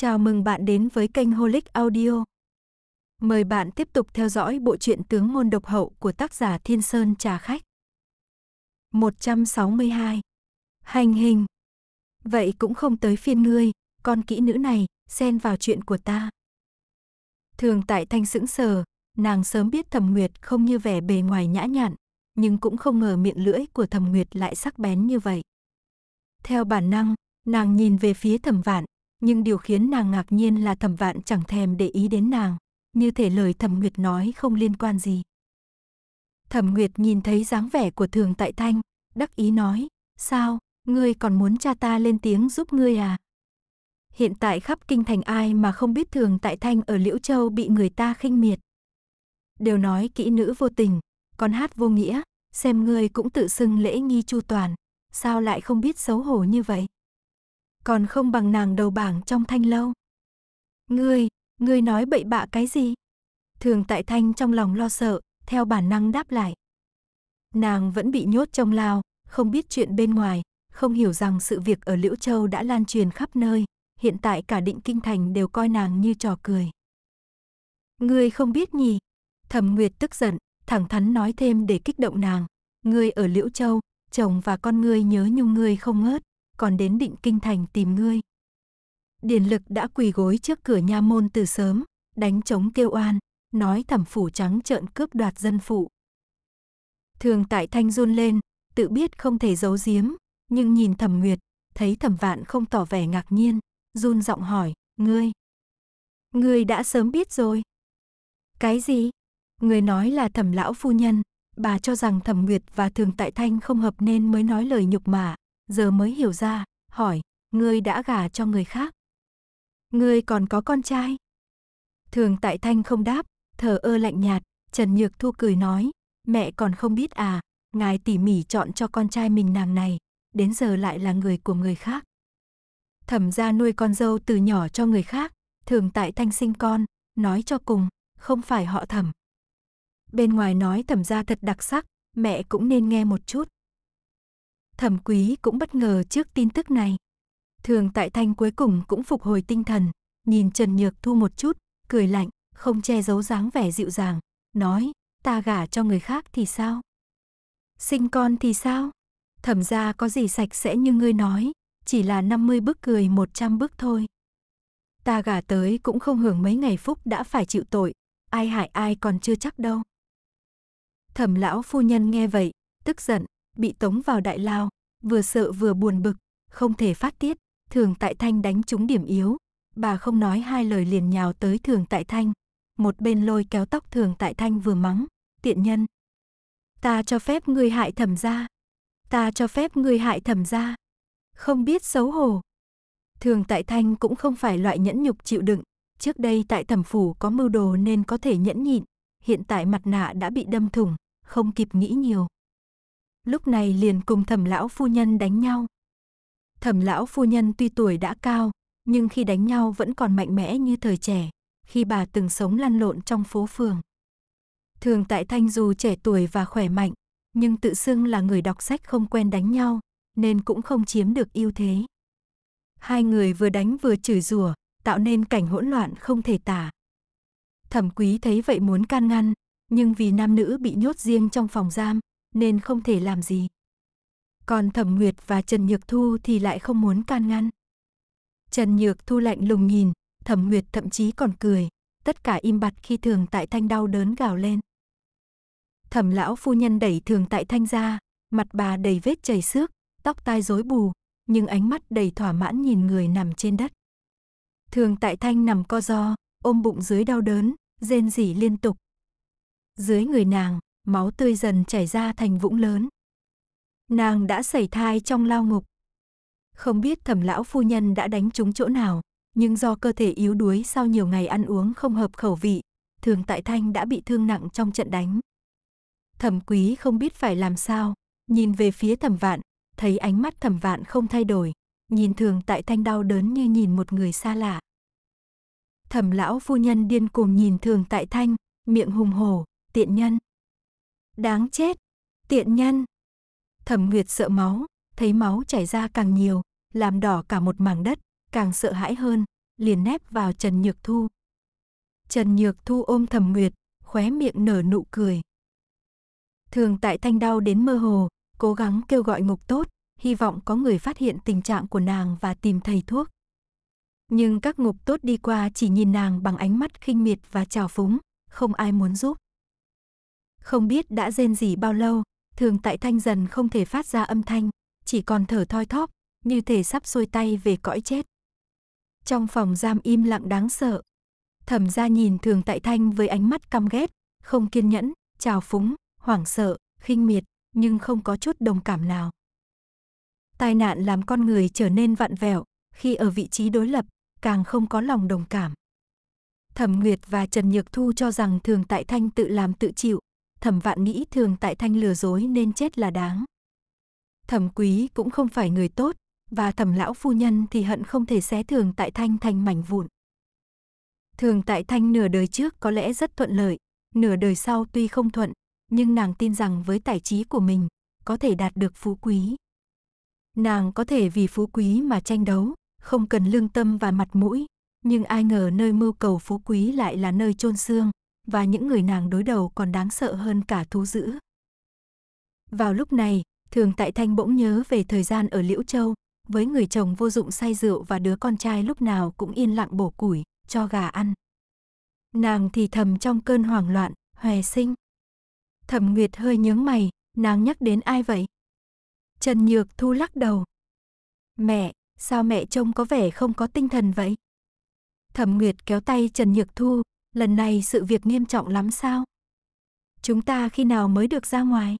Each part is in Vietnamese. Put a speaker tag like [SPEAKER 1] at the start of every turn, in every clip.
[SPEAKER 1] Chào mừng bạn đến với kênh Holic Audio. Mời bạn tiếp tục theo dõi bộ truyện Tướng môn độc hậu của tác giả Thiên Sơn Trà Khách. 162. Hành hình. Vậy cũng không tới phiên ngươi, con kỹ nữ này, xen vào chuyện của ta. Thường tại thanh sững sờ, nàng sớm biết Thẩm Nguyệt không như vẻ bề ngoài nhã nhặn, nhưng cũng không ngờ miệng lưỡi của Thẩm Nguyệt lại sắc bén như vậy. Theo bản năng, nàng nhìn về phía Thẩm Vạn, nhưng điều khiến nàng ngạc nhiên là thẩm vạn chẳng thèm để ý đến nàng, như thể lời thẩm nguyệt nói không liên quan gì. Thẩm nguyệt nhìn thấy dáng vẻ của thường tại thanh, đắc ý nói, sao, ngươi còn muốn cha ta lên tiếng giúp ngươi à? Hiện tại khắp kinh thành ai mà không biết thường tại thanh ở Liễu Châu bị người ta khinh miệt. Đều nói kỹ nữ vô tình, còn hát vô nghĩa, xem ngươi cũng tự xưng lễ nghi chu toàn, sao lại không biết xấu hổ như vậy? còn không bằng nàng đầu bảng trong thanh lâu. Ngươi, ngươi nói bậy bạ cái gì? Thường tại thanh trong lòng lo sợ, theo bản năng đáp lại. Nàng vẫn bị nhốt trong lao, không biết chuyện bên ngoài, không hiểu rằng sự việc ở Liễu Châu đã lan truyền khắp nơi, hiện tại cả định kinh thành đều coi nàng như trò cười. Ngươi không biết nhỉ? Thẩm Nguyệt tức giận, thẳng thắn nói thêm để kích động nàng. Ngươi ở Liễu Châu, chồng và con ngươi nhớ nhung ngươi không ngớt còn đến định kinh thành tìm ngươi. Điền lực đã quỳ gối trước cửa nha môn từ sớm, đánh chống kêu oan, nói thẩm phủ trắng trợn cướp đoạt dân phụ. Thường tại thanh run lên, tự biết không thể giấu giếm, nhưng nhìn thẩm nguyệt, thấy thẩm vạn không tỏ vẻ ngạc nhiên, run giọng hỏi, ngươi. Ngươi đã sớm biết rồi. Cái gì? Ngươi nói là thẩm lão phu nhân, bà cho rằng thẩm nguyệt và thường tại thanh không hợp nên mới nói lời nhục mạ, giờ mới hiểu ra, hỏi, ngươi đã gả cho người khác. Ngươi còn có con trai? Thường tại thanh không đáp, thờ ơ lạnh nhạt, Trần Nhược Thu cười nói, mẹ còn không biết à, ngài tỉ mỉ chọn cho con trai mình nàng này, đến giờ lại là người của người khác. Thẩm ra nuôi con dâu từ nhỏ cho người khác, thường tại thanh sinh con, nói cho cùng, không phải họ thẩm. Bên ngoài nói thẩm ra thật đặc sắc, mẹ cũng nên nghe một chút thẩm quý cũng bất ngờ trước tin tức này. Thường tại thanh cuối cùng cũng phục hồi tinh thần, nhìn Trần Nhược Thu một chút, cười lạnh, không che giấu dáng vẻ dịu dàng, nói, ta gả cho người khác thì sao? Sinh con thì sao? Thẩm ra có gì sạch sẽ như ngươi nói, chỉ là 50 bước cười 100 bước thôi. Ta gả tới cũng không hưởng mấy ngày phúc đã phải chịu tội, ai hại ai còn chưa chắc đâu. Thẩm lão phu nhân nghe vậy, tức giận, bị tống vào đại lao, vừa sợ vừa buồn bực, không thể phát tiết, Thường Tại Thanh đánh trúng điểm yếu, bà không nói hai lời liền nhào tới Thường Tại Thanh, một bên lôi kéo tóc Thường Tại Thanh vừa mắng, tiện nhân. Ta cho phép ngươi hại thẩm gia, ta cho phép ngươi hại thẩm gia. Không biết xấu hổ. Thường Tại Thanh cũng không phải loại nhẫn nhục chịu đựng, trước đây tại thẩm phủ có mưu đồ nên có thể nhẫn nhịn, hiện tại mặt nạ đã bị đâm thủng, không kịp nghĩ nhiều lúc này liền cùng thẩm lão phu nhân đánh nhau. Thẩm lão phu nhân tuy tuổi đã cao, nhưng khi đánh nhau vẫn còn mạnh mẽ như thời trẻ, khi bà từng sống lăn lộn trong phố phường. Thường tại Thanh dù trẻ tuổi và khỏe mạnh, nhưng tự xưng là người đọc sách không quen đánh nhau, nên cũng không chiếm được ưu thế. Hai người vừa đánh vừa chửi rủa, tạo nên cảnh hỗn loạn không thể tả. Thẩm Quý thấy vậy muốn can ngăn, nhưng vì nam nữ bị nhốt riêng trong phòng giam, nên không thể làm gì. Còn Thẩm Nguyệt và Trần Nhược Thu thì lại không muốn can ngăn. Trần Nhược Thu lạnh lùng nhìn, Thẩm Nguyệt thậm chí còn cười, tất cả im bặt khi Thường Tại Thanh đau đớn gào lên. Thẩm lão phu nhân đẩy Thường Tại Thanh ra, mặt bà đầy vết chảy xước, tóc tai rối bù, nhưng ánh mắt đầy thỏa mãn nhìn người nằm trên đất. Thường Tại Thanh nằm co ro, ôm bụng dưới đau đớn, rên rỉ liên tục. Dưới người nàng, máu tươi dần chảy ra thành vũng lớn. Nàng đã sẩy thai trong lao ngục. Không biết thẩm lão phu nhân đã đánh trúng chỗ nào, nhưng do cơ thể yếu đuối sau nhiều ngày ăn uống không hợp khẩu vị, thường tại thanh đã bị thương nặng trong trận đánh. Thẩm quý không biết phải làm sao, nhìn về phía thẩm vạn, thấy ánh mắt thẩm vạn không thay đổi, nhìn thường tại thanh đau đớn như nhìn một người xa lạ. Thẩm lão phu nhân điên cuồng nhìn thường tại thanh, miệng hùng hổ, tiện nhân. Đáng chết. Tiện nhân. Thẩm Nguyệt sợ máu, thấy máu chảy ra càng nhiều, làm đỏ cả một mảng đất, càng sợ hãi hơn, liền nép vào Trần Nhược Thu. Trần Nhược Thu ôm Thẩm Nguyệt, khóe miệng nở nụ cười. Thường tại thanh đau đến mơ hồ, cố gắng kêu gọi ngục tốt, hy vọng có người phát hiện tình trạng của nàng và tìm thầy thuốc. Nhưng các ngục tốt đi qua chỉ nhìn nàng bằng ánh mắt khinh miệt và trào phúng, không ai muốn giúp. Không biết đã rên gì bao lâu, thường tại thanh dần không thể phát ra âm thanh, chỉ còn thở thoi thóp, như thể sắp xuôi tay về cõi chết. Trong phòng giam im lặng đáng sợ, thẩm ra nhìn thường tại thanh với ánh mắt căm ghét, không kiên nhẫn, trào phúng, hoảng sợ, khinh miệt, nhưng không có chút đồng cảm nào. Tai nạn làm con người trở nên vặn vẹo, khi ở vị trí đối lập, càng không có lòng đồng cảm. Thẩm Nguyệt và Trần Nhược Thu cho rằng Thường Tại Thanh tự làm tự chịu, thẩm vạn nghĩ thường tại thanh lừa dối nên chết là đáng. Thẩm quý cũng không phải người tốt, và thẩm lão phu nhân thì hận không thể xé thường tại thanh thành mảnh vụn. Thường tại thanh nửa đời trước có lẽ rất thuận lợi, nửa đời sau tuy không thuận, nhưng nàng tin rằng với tài trí của mình, có thể đạt được phú quý. Nàng có thể vì phú quý mà tranh đấu, không cần lương tâm và mặt mũi, nhưng ai ngờ nơi mưu cầu phú quý lại là nơi chôn xương, và những người nàng đối đầu còn đáng sợ hơn cả thú dữ. Vào lúc này, Thường Tại Thanh bỗng nhớ về thời gian ở Liễu Châu, với người chồng vô dụng say rượu và đứa con trai lúc nào cũng yên lặng bổ củi, cho gà ăn. Nàng thì thầm trong cơn hoảng loạn, hòe sinh. Thẩm Nguyệt hơi nhướng mày, nàng nhắc đến ai vậy? Trần Nhược Thu lắc đầu. Mẹ, sao mẹ trông có vẻ không có tinh thần vậy? Thẩm Nguyệt kéo tay Trần Nhược Thu, lần này sự việc nghiêm trọng lắm sao? Chúng ta khi nào mới được ra ngoài?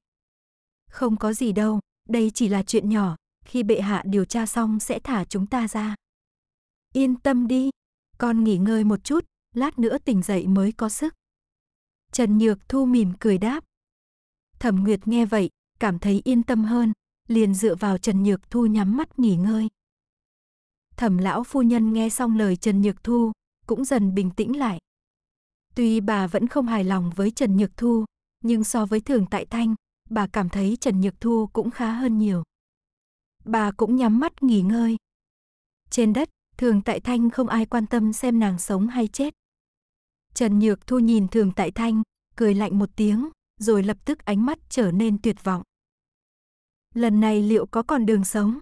[SPEAKER 1] Không có gì đâu, đây chỉ là chuyện nhỏ, khi bệ hạ điều tra xong sẽ thả chúng ta ra. Yên tâm đi, con nghỉ ngơi một chút, lát nữa tỉnh dậy mới có sức. Trần Nhược Thu mỉm cười đáp. Thẩm Nguyệt nghe vậy, cảm thấy yên tâm hơn, liền dựa vào Trần Nhược Thu nhắm mắt nghỉ ngơi. Thẩm lão phu nhân nghe xong lời Trần Nhược Thu, cũng dần bình tĩnh lại. Tuy bà vẫn không hài lòng với Trần Nhược Thu, nhưng so với Thường Tại Thanh, bà cảm thấy Trần Nhược Thu cũng khá hơn nhiều. Bà cũng nhắm mắt nghỉ ngơi. Trên đất, Thường Tại Thanh không ai quan tâm xem nàng sống hay chết. Trần Nhược Thu nhìn Thường Tại Thanh, cười lạnh một tiếng, rồi lập tức ánh mắt trở nên tuyệt vọng. Lần này liệu có còn đường sống?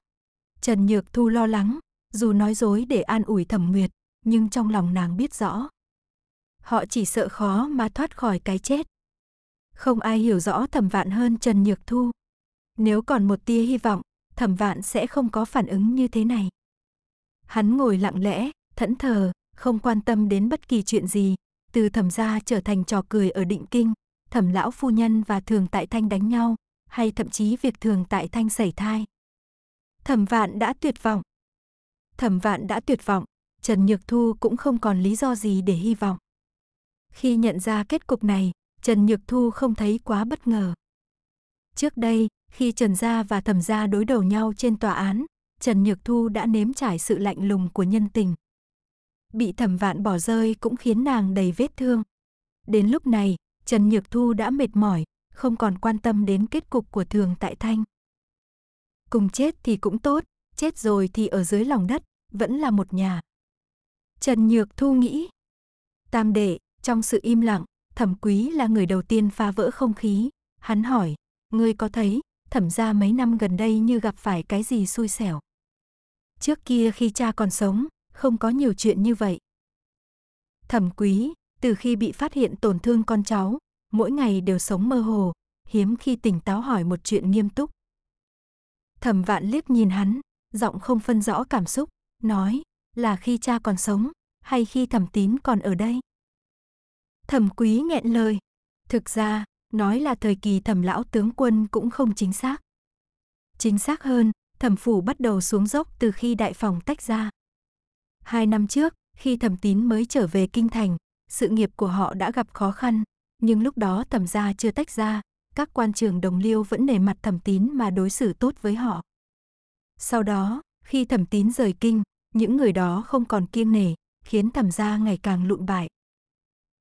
[SPEAKER 1] Trần Nhược Thu lo lắng, dù nói dối để an ủi Thẩm Nguyệt, nhưng trong lòng nàng biết rõ, họ chỉ sợ khó mà thoát khỏi cái chết. Không ai hiểu rõ thẩm vạn hơn Trần Nhược Thu. Nếu còn một tia hy vọng, thẩm vạn sẽ không có phản ứng như thế này. Hắn ngồi lặng lẽ, thẫn thờ, không quan tâm đến bất kỳ chuyện gì, từ thẩm gia trở thành trò cười ở định kinh, thẩm lão phu nhân và thường tại thanh đánh nhau, hay thậm chí việc thường tại thanh sẩy thai. Thẩm vạn đã tuyệt vọng. Thẩm vạn đã tuyệt vọng, Trần Nhược Thu cũng không còn lý do gì để hy vọng. Khi nhận ra kết cục này, Trần Nhược Thu không thấy quá bất ngờ. Trước đây, khi Trần Gia và Thẩm Gia đối đầu nhau trên tòa án, Trần Nhược Thu đã nếm trải sự lạnh lùng của nhân tình. Bị thẩm vạn bỏ rơi cũng khiến nàng đầy vết thương. Đến lúc này, Trần Nhược Thu đã mệt mỏi, không còn quan tâm đến kết cục của Thường Tại Thanh. Cùng chết thì cũng tốt, chết rồi thì ở dưới lòng đất, vẫn là một nhà. Trần Nhược Thu nghĩ, tam đệ, trong sự im lặng, thẩm quý là người đầu tiên phá vỡ không khí. Hắn hỏi, ngươi có thấy, thẩm ra mấy năm gần đây như gặp phải cái gì xui xẻo. Trước kia khi cha còn sống, không có nhiều chuyện như vậy. Thẩm quý, từ khi bị phát hiện tổn thương con cháu, mỗi ngày đều sống mơ hồ, hiếm khi tỉnh táo hỏi một chuyện nghiêm túc. Thẩm vạn liếc nhìn hắn, giọng không phân rõ cảm xúc, nói là khi cha còn sống, hay khi thẩm tín còn ở đây. Thẩm quý nghẹn lời. Thực ra, nói là thời kỳ thẩm lão tướng quân cũng không chính xác. Chính xác hơn, thẩm phủ bắt đầu xuống dốc từ khi đại phòng tách ra. Hai năm trước, khi thẩm tín mới trở về kinh thành, sự nghiệp của họ đã gặp khó khăn, nhưng lúc đó thẩm gia chưa tách ra, các quan trường đồng liêu vẫn nề mặt thẩm tín mà đối xử tốt với họ. Sau đó, khi thẩm tín rời kinh, những người đó không còn kiêng nể, khiến thẩm gia ngày càng lụn bại.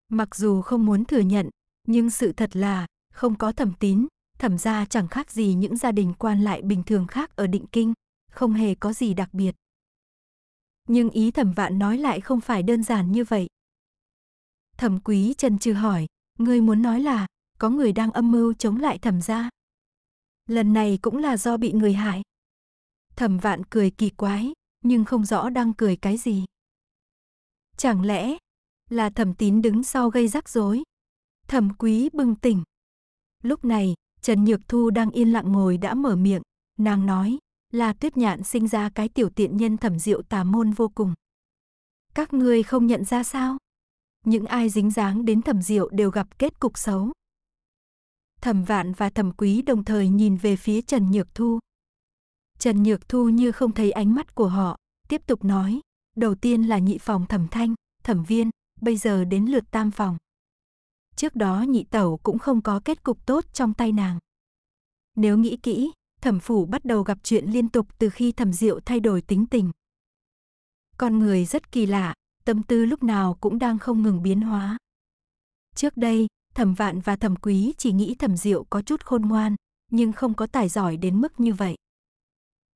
[SPEAKER 1] Mặc dù không muốn thừa nhận, nhưng sự thật là không có thẩm tín, thẩm gia chẳng khác gì những gia đình quan lại bình thường khác ở định kinh, không hề có gì đặc biệt. Nhưng ý thẩm vạn nói lại không phải đơn giản như vậy. Thẩm quý trần trừ hỏi, ngươi muốn nói là có người đang âm mưu chống lại thẩm gia. Lần này cũng là do bị người hại. Thẩm vạn cười kỳ quái, nhưng không rõ đang cười cái gì. Chẳng lẽ là thẩm tín đứng sau gây rắc rối. Thẩm quý bừng tỉnh. Lúc này, Trần Nhược Thu đang yên lặng ngồi đã mở miệng, nàng nói, là tuyết nhạn sinh ra cái tiểu tiện nhân thẩm diệu tà môn vô cùng. Các ngươi không nhận ra sao? Những ai dính dáng đến thẩm diệu đều gặp kết cục xấu. Thẩm vạn và thẩm quý đồng thời nhìn về phía Trần Nhược Thu. Trần Nhược Thu như không thấy ánh mắt của họ, tiếp tục nói, đầu tiên là nhị phòng thẩm thanh, thẩm viên, bây giờ đến lượt tam phòng. Trước đó nhị tẩu cũng không có kết cục tốt trong tay nàng. Nếu nghĩ kỹ, thẩm phủ bắt đầu gặp chuyện liên tục từ khi thẩm diệu thay đổi tính tình. Con người rất kỳ lạ, tâm tư lúc nào cũng đang không ngừng biến hóa. Trước đây, thẩm vạn và thẩm quý chỉ nghĩ thẩm diệu có chút khôn ngoan, nhưng không có tài giỏi đến mức như vậy.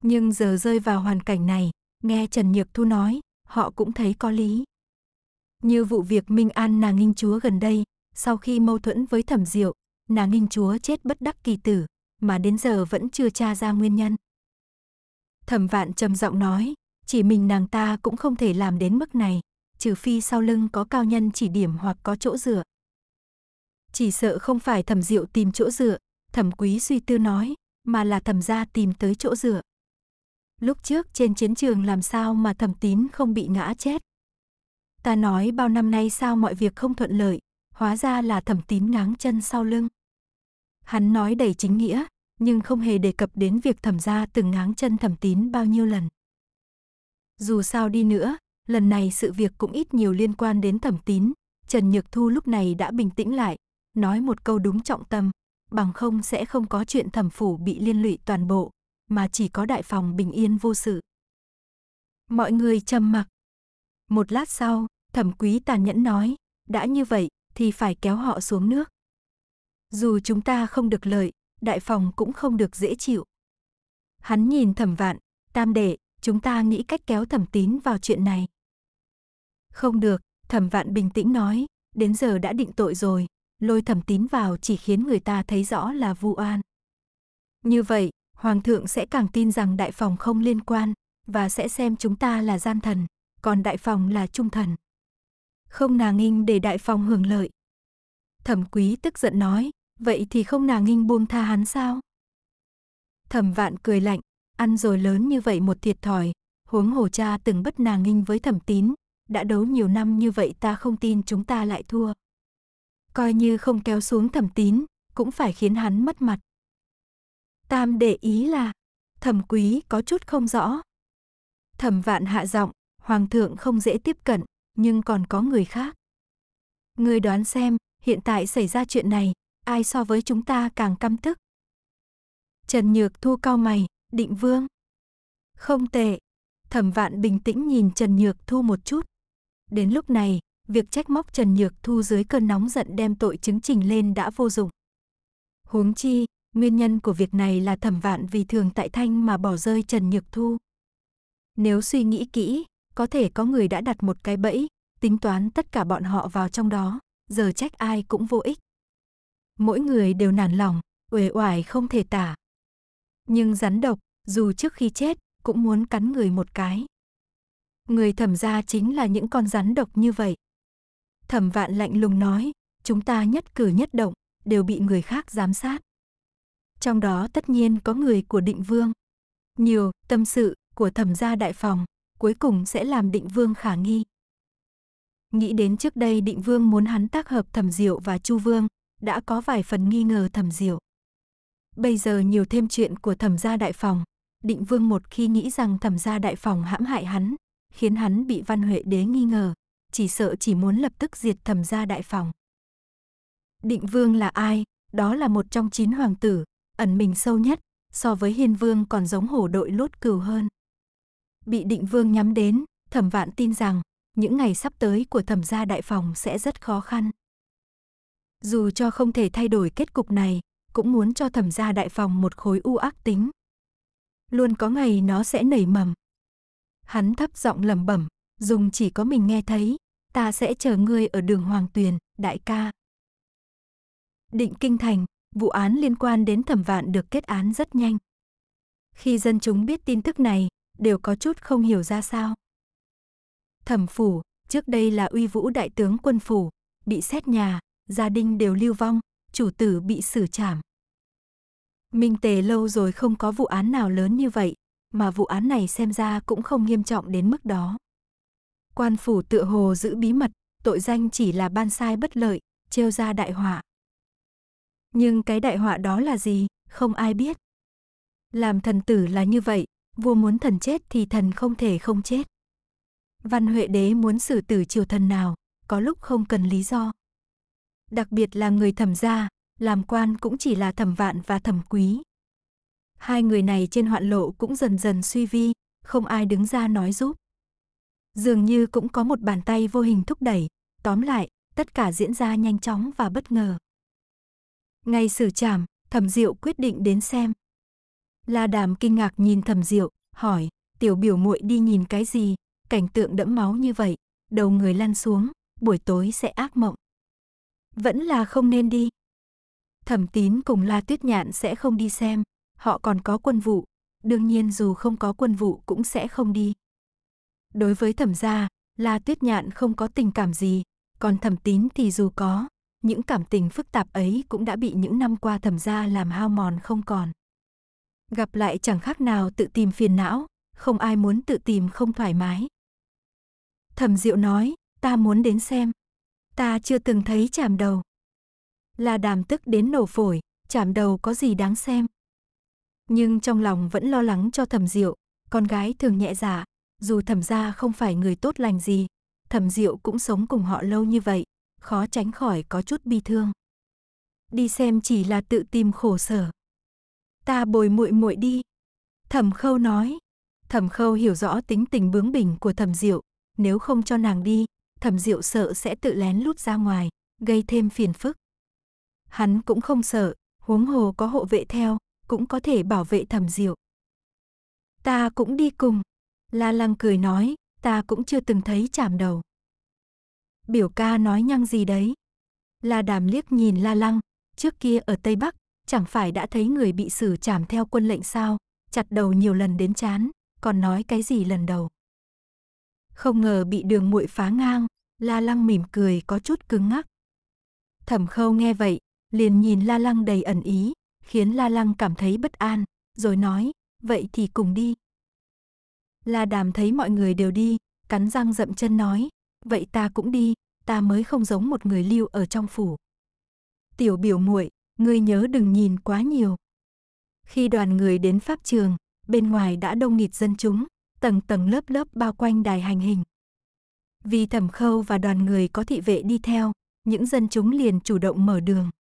[SPEAKER 1] Nhưng giờ rơi vào hoàn cảnh này, nghe Trần Nhược Thu nói, họ cũng thấy có lý. Như vụ việc Minh An nàng nghinh chúa gần đây, sau khi mâu thuẫn với thẩm diệu, nàng nghinh chúa chết bất đắc kỳ tử, mà đến giờ vẫn chưa tra ra nguyên nhân. Thẩm vạn trầm giọng nói, chỉ mình nàng ta cũng không thể làm đến mức này, trừ phi sau lưng có cao nhân chỉ điểm hoặc có chỗ dựa. Chỉ sợ không phải thẩm diệu tìm chỗ dựa, thẩm quý suy tư nói, mà là thẩm gia tìm tới chỗ dựa. Lúc trước trên chiến trường làm sao mà thẩm tín không bị ngã chết, Ta nói bao năm nay sao mọi việc không thuận lợi, hóa ra là thẩm tín ngáng chân sau lưng. Hắn nói đầy chính nghĩa, nhưng không hề đề cập đến việc thẩm gia từng ngáng chân thẩm tín bao nhiêu lần. Dù sao đi nữa, lần này sự việc cũng ít nhiều liên quan đến thẩm tín, Trần Nhược Thu lúc này đã bình tĩnh lại, nói một câu đúng trọng tâm, bằng không sẽ không có chuyện thẩm phủ bị liên lụy toàn bộ, mà chỉ có đại phòng bình yên vô sự. Mọi người trầm mặc, một lát sau, thẩm quý tàn nhẫn nói, đã như vậy thì phải kéo họ xuống nước. Dù chúng ta không được lợi, đại phòng cũng không được dễ chịu. Hắn nhìn thẩm vạn, tam đệ, chúng ta nghĩ cách kéo thẩm tín vào chuyện này. Không được, thẩm vạn bình tĩnh nói, đến giờ đã định tội rồi, lôi thẩm tín vào chỉ khiến người ta thấy rõ là vu oan. Như vậy, hoàng thượng sẽ càng tin rằng đại phòng không liên quan và sẽ xem chúng ta là gian thần còn đại phòng là trung thần. Không nàng nghinh để đại phòng hưởng lợi. Thẩm quý tức giận nói, vậy thì không nàng nghinh buông tha hắn sao? Thẩm vạn cười lạnh, ăn rồi lớn như vậy một thiệt thòi, huống hồ cha từng bất nàng nghinh với thẩm tín, đã đấu nhiều năm như vậy ta không tin chúng ta lại thua. Coi như không kéo xuống thẩm tín, cũng phải khiến hắn mất mặt. Tam để ý là, thẩm quý có chút không rõ. Thẩm vạn hạ giọng, Hoàng thượng không dễ tiếp cận, nhưng còn có người khác. Người đoán xem, hiện tại xảy ra chuyện này, ai so với chúng ta càng căm tức. Trần Nhược Thu cao mày, định vương. Không tệ. Thẩm vạn bình tĩnh nhìn Trần Nhược Thu một chút. Đến lúc này, việc trách móc Trần Nhược Thu dưới cơn nóng giận đem tội chứng trình lên đã vô dụng. Huống chi, nguyên nhân của việc này là thẩm vạn vì thường tại thanh mà bỏ rơi Trần Nhược Thu. Nếu suy nghĩ kỹ, có thể có người đã đặt một cái bẫy, tính toán tất cả bọn họ vào trong đó, giờ trách ai cũng vô ích. Mỗi người đều nản lòng, uể oải không thể tả. Nhưng rắn độc, dù trước khi chết, cũng muốn cắn người một cái. Người thẩm gia chính là những con rắn độc như vậy. Thẩm vạn lạnh lùng nói, chúng ta nhất cử nhất động, đều bị người khác giám sát. Trong đó tất nhiên có người của định vương. Nhiều tâm sự của thẩm gia đại phòng cuối cùng sẽ làm định vương khả nghi. Nghĩ đến trước đây định vương muốn hắn tác hợp thẩm diệu và chu vương, đã có vài phần nghi ngờ thẩm diệu. Bây giờ nhiều thêm chuyện của thẩm gia đại phòng, định vương một khi nghĩ rằng thẩm gia đại phòng hãm hại hắn, khiến hắn bị văn huệ đế nghi ngờ, chỉ sợ chỉ muốn lập tức diệt thẩm gia đại phòng. Định vương là ai? Đó là một trong chín hoàng tử, ẩn mình sâu nhất, so với hiên vương còn giống hổ đội lốt cừu hơn bị định vương nhắm đến, thẩm vạn tin rằng những ngày sắp tới của thẩm gia đại phòng sẽ rất khó khăn. Dù cho không thể thay đổi kết cục này, cũng muốn cho thẩm gia đại phòng một khối u ác tính. Luôn có ngày nó sẽ nảy mầm. Hắn thấp giọng lẩm bẩm, dùng chỉ có mình nghe thấy, ta sẽ chờ ngươi ở đường Hoàng Tuyền, đại ca. Định Kinh Thành, vụ án liên quan đến thẩm vạn được kết án rất nhanh. Khi dân chúng biết tin tức này, đều có chút không hiểu ra sao. Thẩm phủ, trước đây là uy vũ đại tướng quân phủ, bị xét nhà, gia đình đều lưu vong, chủ tử bị xử trảm. Minh Tề lâu rồi không có vụ án nào lớn như vậy, mà vụ án này xem ra cũng không nghiêm trọng đến mức đó. Quan phủ tựa hồ giữ bí mật, tội danh chỉ là ban sai bất lợi, trêu ra đại họa. Nhưng cái đại họa đó là gì, không ai biết. Làm thần tử là như vậy, vua muốn thần chết thì thần không thể không chết. Văn Huệ Đế muốn xử tử triều thần nào, có lúc không cần lý do. Đặc biệt là người thẩm gia, làm quan cũng chỉ là thẩm vạn và thẩm quý. Hai người này trên hoạn lộ cũng dần dần suy vi, không ai đứng ra nói giúp. Dường như cũng có một bàn tay vô hình thúc đẩy, tóm lại, tất cả diễn ra nhanh chóng và bất ngờ. Ngay xử trảm, thẩm diệu quyết định đến xem. La Đàm kinh ngạc nhìn Thẩm Diệu, hỏi, "Tiểu biểu muội đi nhìn cái gì? Cảnh tượng đẫm máu như vậy, đầu người lăn xuống, buổi tối sẽ ác mộng." Vẫn là không nên đi. Thẩm Tín cùng La Tuyết Nhạn sẽ không đi xem, họ còn có quân vụ, đương nhiên dù không có quân vụ cũng sẽ không đi. Đối với Thẩm gia, La Tuyết Nhạn không có tình cảm gì, còn Thẩm Tín thì dù có, những cảm tình phức tạp ấy cũng đã bị những năm qua Thẩm gia làm hao mòn không còn gặp lại chẳng khác nào tự tìm phiền não, không ai muốn tự tìm không thoải mái. Thẩm Diệu nói, ta muốn đến xem. Ta chưa từng thấy chạm đầu. Là đàm tức đến nổ phổi, chạm đầu có gì đáng xem. Nhưng trong lòng vẫn lo lắng cho thẩm Diệu, con gái thường nhẹ dạ, dù thẩm gia không phải người tốt lành gì, thẩm Diệu cũng sống cùng họ lâu như vậy, khó tránh khỏi có chút bi thương. Đi xem chỉ là tự tìm khổ sở ta bồi muội muội đi. Thẩm khâu nói. Thẩm khâu hiểu rõ tính tình bướng bỉnh của thẩm diệu, nếu không cho nàng đi, thẩm diệu sợ sẽ tự lén lút ra ngoài, gây thêm phiền phức. Hắn cũng không sợ, huống hồ có hộ vệ theo, cũng có thể bảo vệ thẩm diệu. Ta cũng đi cùng. La lăng cười nói, ta cũng chưa từng thấy chạm đầu. Biểu ca nói nhăng gì đấy. La đàm liếc nhìn la lăng, trước kia ở Tây Bắc, chẳng phải đã thấy người bị xử trảm theo quân lệnh sao, chặt đầu nhiều lần đến chán, còn nói cái gì lần đầu. Không ngờ bị đường muội phá ngang, La Lăng mỉm cười có chút cứng ngắc. Thẩm Khâu nghe vậy, liền nhìn La Lăng đầy ẩn ý, khiến La Lăng cảm thấy bất an, rồi nói, vậy thì cùng đi. La Đàm thấy mọi người đều đi, cắn răng dậm chân nói, vậy ta cũng đi, ta mới không giống một người lưu ở trong phủ. Tiểu biểu muội, ngươi nhớ đừng nhìn quá nhiều. Khi đoàn người đến pháp trường, bên ngoài đã đông nghịt dân chúng, tầng tầng lớp lớp bao quanh đài hành hình. Vì thẩm khâu và đoàn người có thị vệ đi theo, những dân chúng liền chủ động mở đường.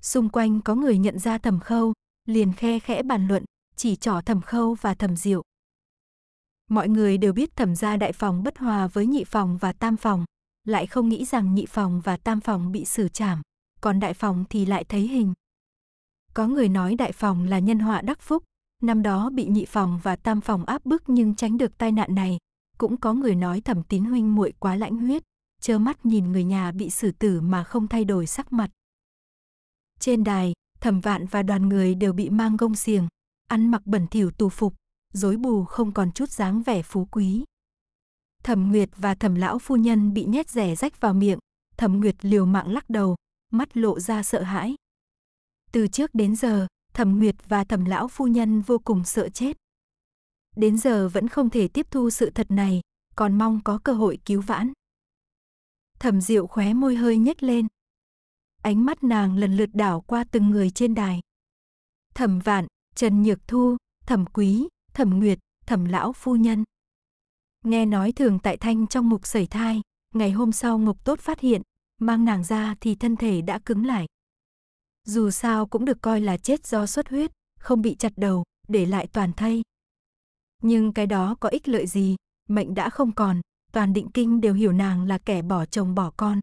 [SPEAKER 1] Xung quanh có người nhận ra thẩm khâu, liền khe khẽ bàn luận, chỉ trỏ thẩm khâu và thẩm diệu. Mọi người đều biết thẩm gia đại phòng bất hòa với nhị phòng và tam phòng, lại không nghĩ rằng nhị phòng và tam phòng bị xử trảm còn đại phòng thì lại thấy hình. Có người nói đại phòng là nhân họa đắc phúc, năm đó bị nhị phòng và tam phòng áp bức nhưng tránh được tai nạn này, cũng có người nói thẩm tín huynh muội quá lãnh huyết, chớ mắt nhìn người nhà bị xử tử mà không thay đổi sắc mặt. Trên đài, thẩm vạn và đoàn người đều bị mang gông xiềng, ăn mặc bẩn thỉu tù phục, dối bù không còn chút dáng vẻ phú quý. Thẩm Nguyệt và thẩm lão phu nhân bị nhét rẻ rách vào miệng, thẩm Nguyệt liều mạng lắc đầu, mắt lộ ra sợ hãi. Từ trước đến giờ, Thẩm Nguyệt và Thẩm lão phu nhân vô cùng sợ chết. Đến giờ vẫn không thể tiếp thu sự thật này, còn mong có cơ hội cứu vãn. Thẩm Diệu khóe môi hơi nhếch lên. Ánh mắt nàng lần lượt đảo qua từng người trên đài. Thẩm Vạn, Trần Nhược Thu, Thẩm Quý, Thẩm Nguyệt, Thẩm lão phu nhân. Nghe nói thường tại Thanh trong mục sẩy thai, ngày hôm sau Ngục Tốt phát hiện mang nàng ra thì thân thể đã cứng lại. Dù sao cũng được coi là chết do xuất huyết, không bị chặt đầu, để lại toàn thây. Nhưng cái đó có ích lợi gì, mệnh đã không còn, toàn định kinh đều hiểu nàng là kẻ bỏ chồng bỏ con.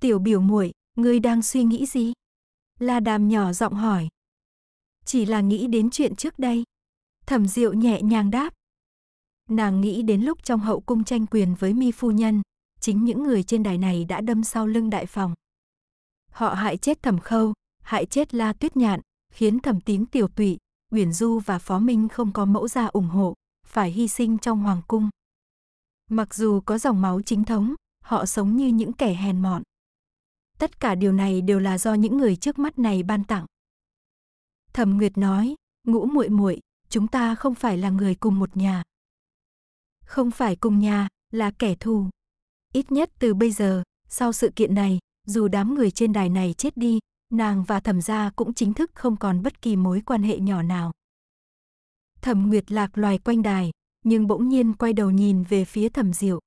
[SPEAKER 1] Tiểu biểu muội, ngươi đang suy nghĩ gì? La đàm nhỏ giọng hỏi. Chỉ là nghĩ đến chuyện trước đây. Thẩm diệu nhẹ nhàng đáp. Nàng nghĩ đến lúc trong hậu cung tranh quyền với mi phu nhân, chính những người trên đài này đã đâm sau lưng đại phòng. Họ hại chết thẩm khâu, hại chết la tuyết nhạn, khiến thẩm tín tiểu tụy, Uyển Du và Phó Minh không có mẫu gia ủng hộ, phải hy sinh trong hoàng cung. Mặc dù có dòng máu chính thống, họ sống như những kẻ hèn mọn. Tất cả điều này đều là do những người trước mắt này ban tặng. Thẩm Nguyệt nói, ngũ muội muội, chúng ta không phải là người cùng một nhà. Không phải cùng nhà, là kẻ thù. Ít nhất từ bây giờ, sau sự kiện này, dù đám người trên đài này chết đi, nàng và thẩm gia cũng chính thức không còn bất kỳ mối quan hệ nhỏ nào. Thẩm Nguyệt lạc loài quanh đài, nhưng bỗng nhiên quay đầu nhìn về phía thẩm diệu.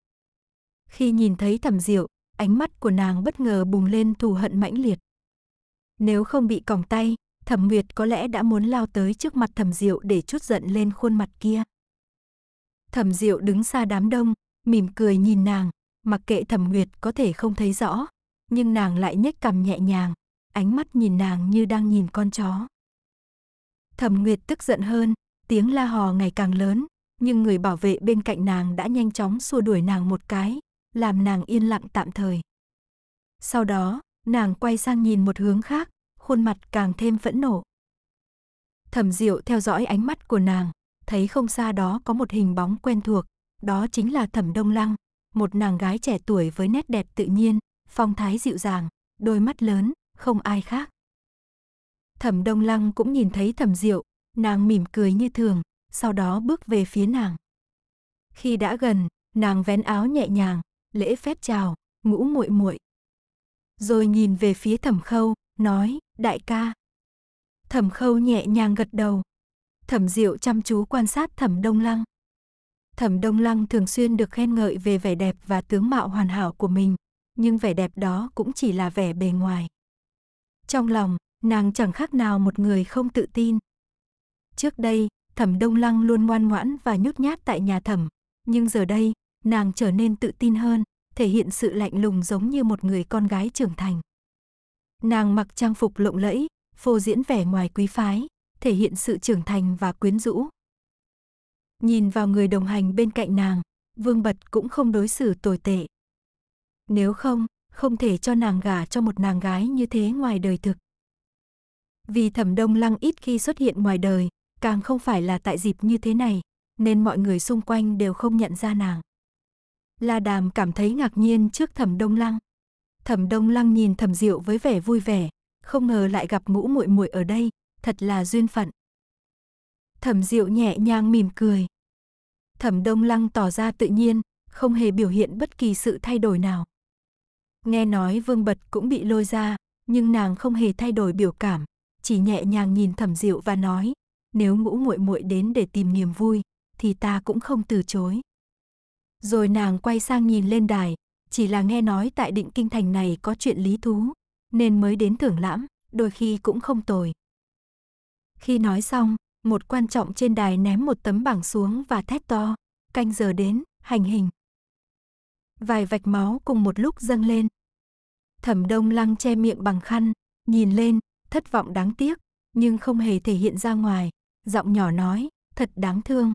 [SPEAKER 1] Khi nhìn thấy thẩm diệu, ánh mắt của nàng bất ngờ bùng lên thù hận mãnh liệt. Nếu không bị còng tay, thẩm Nguyệt có lẽ đã muốn lao tới trước mặt thẩm diệu để chút giận lên khuôn mặt kia. Thẩm diệu đứng xa đám đông, mỉm cười nhìn nàng, Mặc kệ thẩm nguyệt có thể không thấy rõ, nhưng nàng lại nhếch cằm nhẹ nhàng, ánh mắt nhìn nàng như đang nhìn con chó. Thẩm nguyệt tức giận hơn, tiếng la hò ngày càng lớn, nhưng người bảo vệ bên cạnh nàng đã nhanh chóng xua đuổi nàng một cái, làm nàng yên lặng tạm thời. Sau đó, nàng quay sang nhìn một hướng khác, khuôn mặt càng thêm phẫn nộ. Thẩm Diệu theo dõi ánh mắt của nàng, thấy không xa đó có một hình bóng quen thuộc, đó chính là Thẩm Đông Lăng, một nàng gái trẻ tuổi với nét đẹp tự nhiên, phong thái dịu dàng, đôi mắt lớn, không ai khác. Thẩm Đông Lăng cũng nhìn thấy Thẩm Diệu, nàng mỉm cười như thường, sau đó bước về phía nàng. Khi đã gần, nàng vén áo nhẹ nhàng, lễ phép chào, ngũ muội muội. Rồi nhìn về phía Thẩm Khâu, nói, đại ca. Thẩm Khâu nhẹ nhàng gật đầu. Thẩm Diệu chăm chú quan sát Thẩm Đông Lăng. Thẩm Đông Lăng thường xuyên được khen ngợi về vẻ đẹp và tướng mạo hoàn hảo của mình, nhưng vẻ đẹp đó cũng chỉ là vẻ bề ngoài. Trong lòng, nàng chẳng khác nào một người không tự tin. Trước đây, Thẩm Đông Lăng luôn ngoan ngoãn và nhút nhát tại nhà Thẩm, nhưng giờ đây, nàng trở nên tự tin hơn, thể hiện sự lạnh lùng giống như một người con gái trưởng thành. Nàng mặc trang phục lộng lẫy, phô diễn vẻ ngoài quý phái, thể hiện sự trưởng thành và quyến rũ, Nhìn vào người đồng hành bên cạnh nàng, Vương Bật cũng không đối xử tồi tệ. Nếu không, không thể cho nàng gả cho một nàng gái như thế ngoài đời thực. Vì Thẩm Đông Lăng ít khi xuất hiện ngoài đời, càng không phải là tại dịp như thế này, nên mọi người xung quanh đều không nhận ra nàng. La Đàm cảm thấy ngạc nhiên trước Thẩm Đông Lăng. Thẩm Đông Lăng nhìn Thẩm Diệu với vẻ vui vẻ, không ngờ lại gặp mũ Muội Muội ở đây, thật là duyên phận. Thẩm Diệu nhẹ nhàng mỉm cười. Thẩm Đông Lăng tỏ ra tự nhiên, không hề biểu hiện bất kỳ sự thay đổi nào. Nghe nói Vương Bật cũng bị lôi ra, nhưng nàng không hề thay đổi biểu cảm, chỉ nhẹ nhàng nhìn Thẩm Diệu và nói, nếu ngũ muội muội đến để tìm niềm vui, thì ta cũng không từ chối. Rồi nàng quay sang nhìn lên đài, chỉ là nghe nói tại định kinh thành này có chuyện lý thú, nên mới đến thưởng lãm, đôi khi cũng không tồi. Khi nói xong, một quan trọng trên đài ném một tấm bảng xuống và thét to, canh giờ đến, hành hình. Vài vạch máu cùng một lúc dâng lên. Thẩm Đông Lăng che miệng bằng khăn, nhìn lên, thất vọng đáng tiếc, nhưng không hề thể hiện ra ngoài, giọng nhỏ nói, thật đáng thương.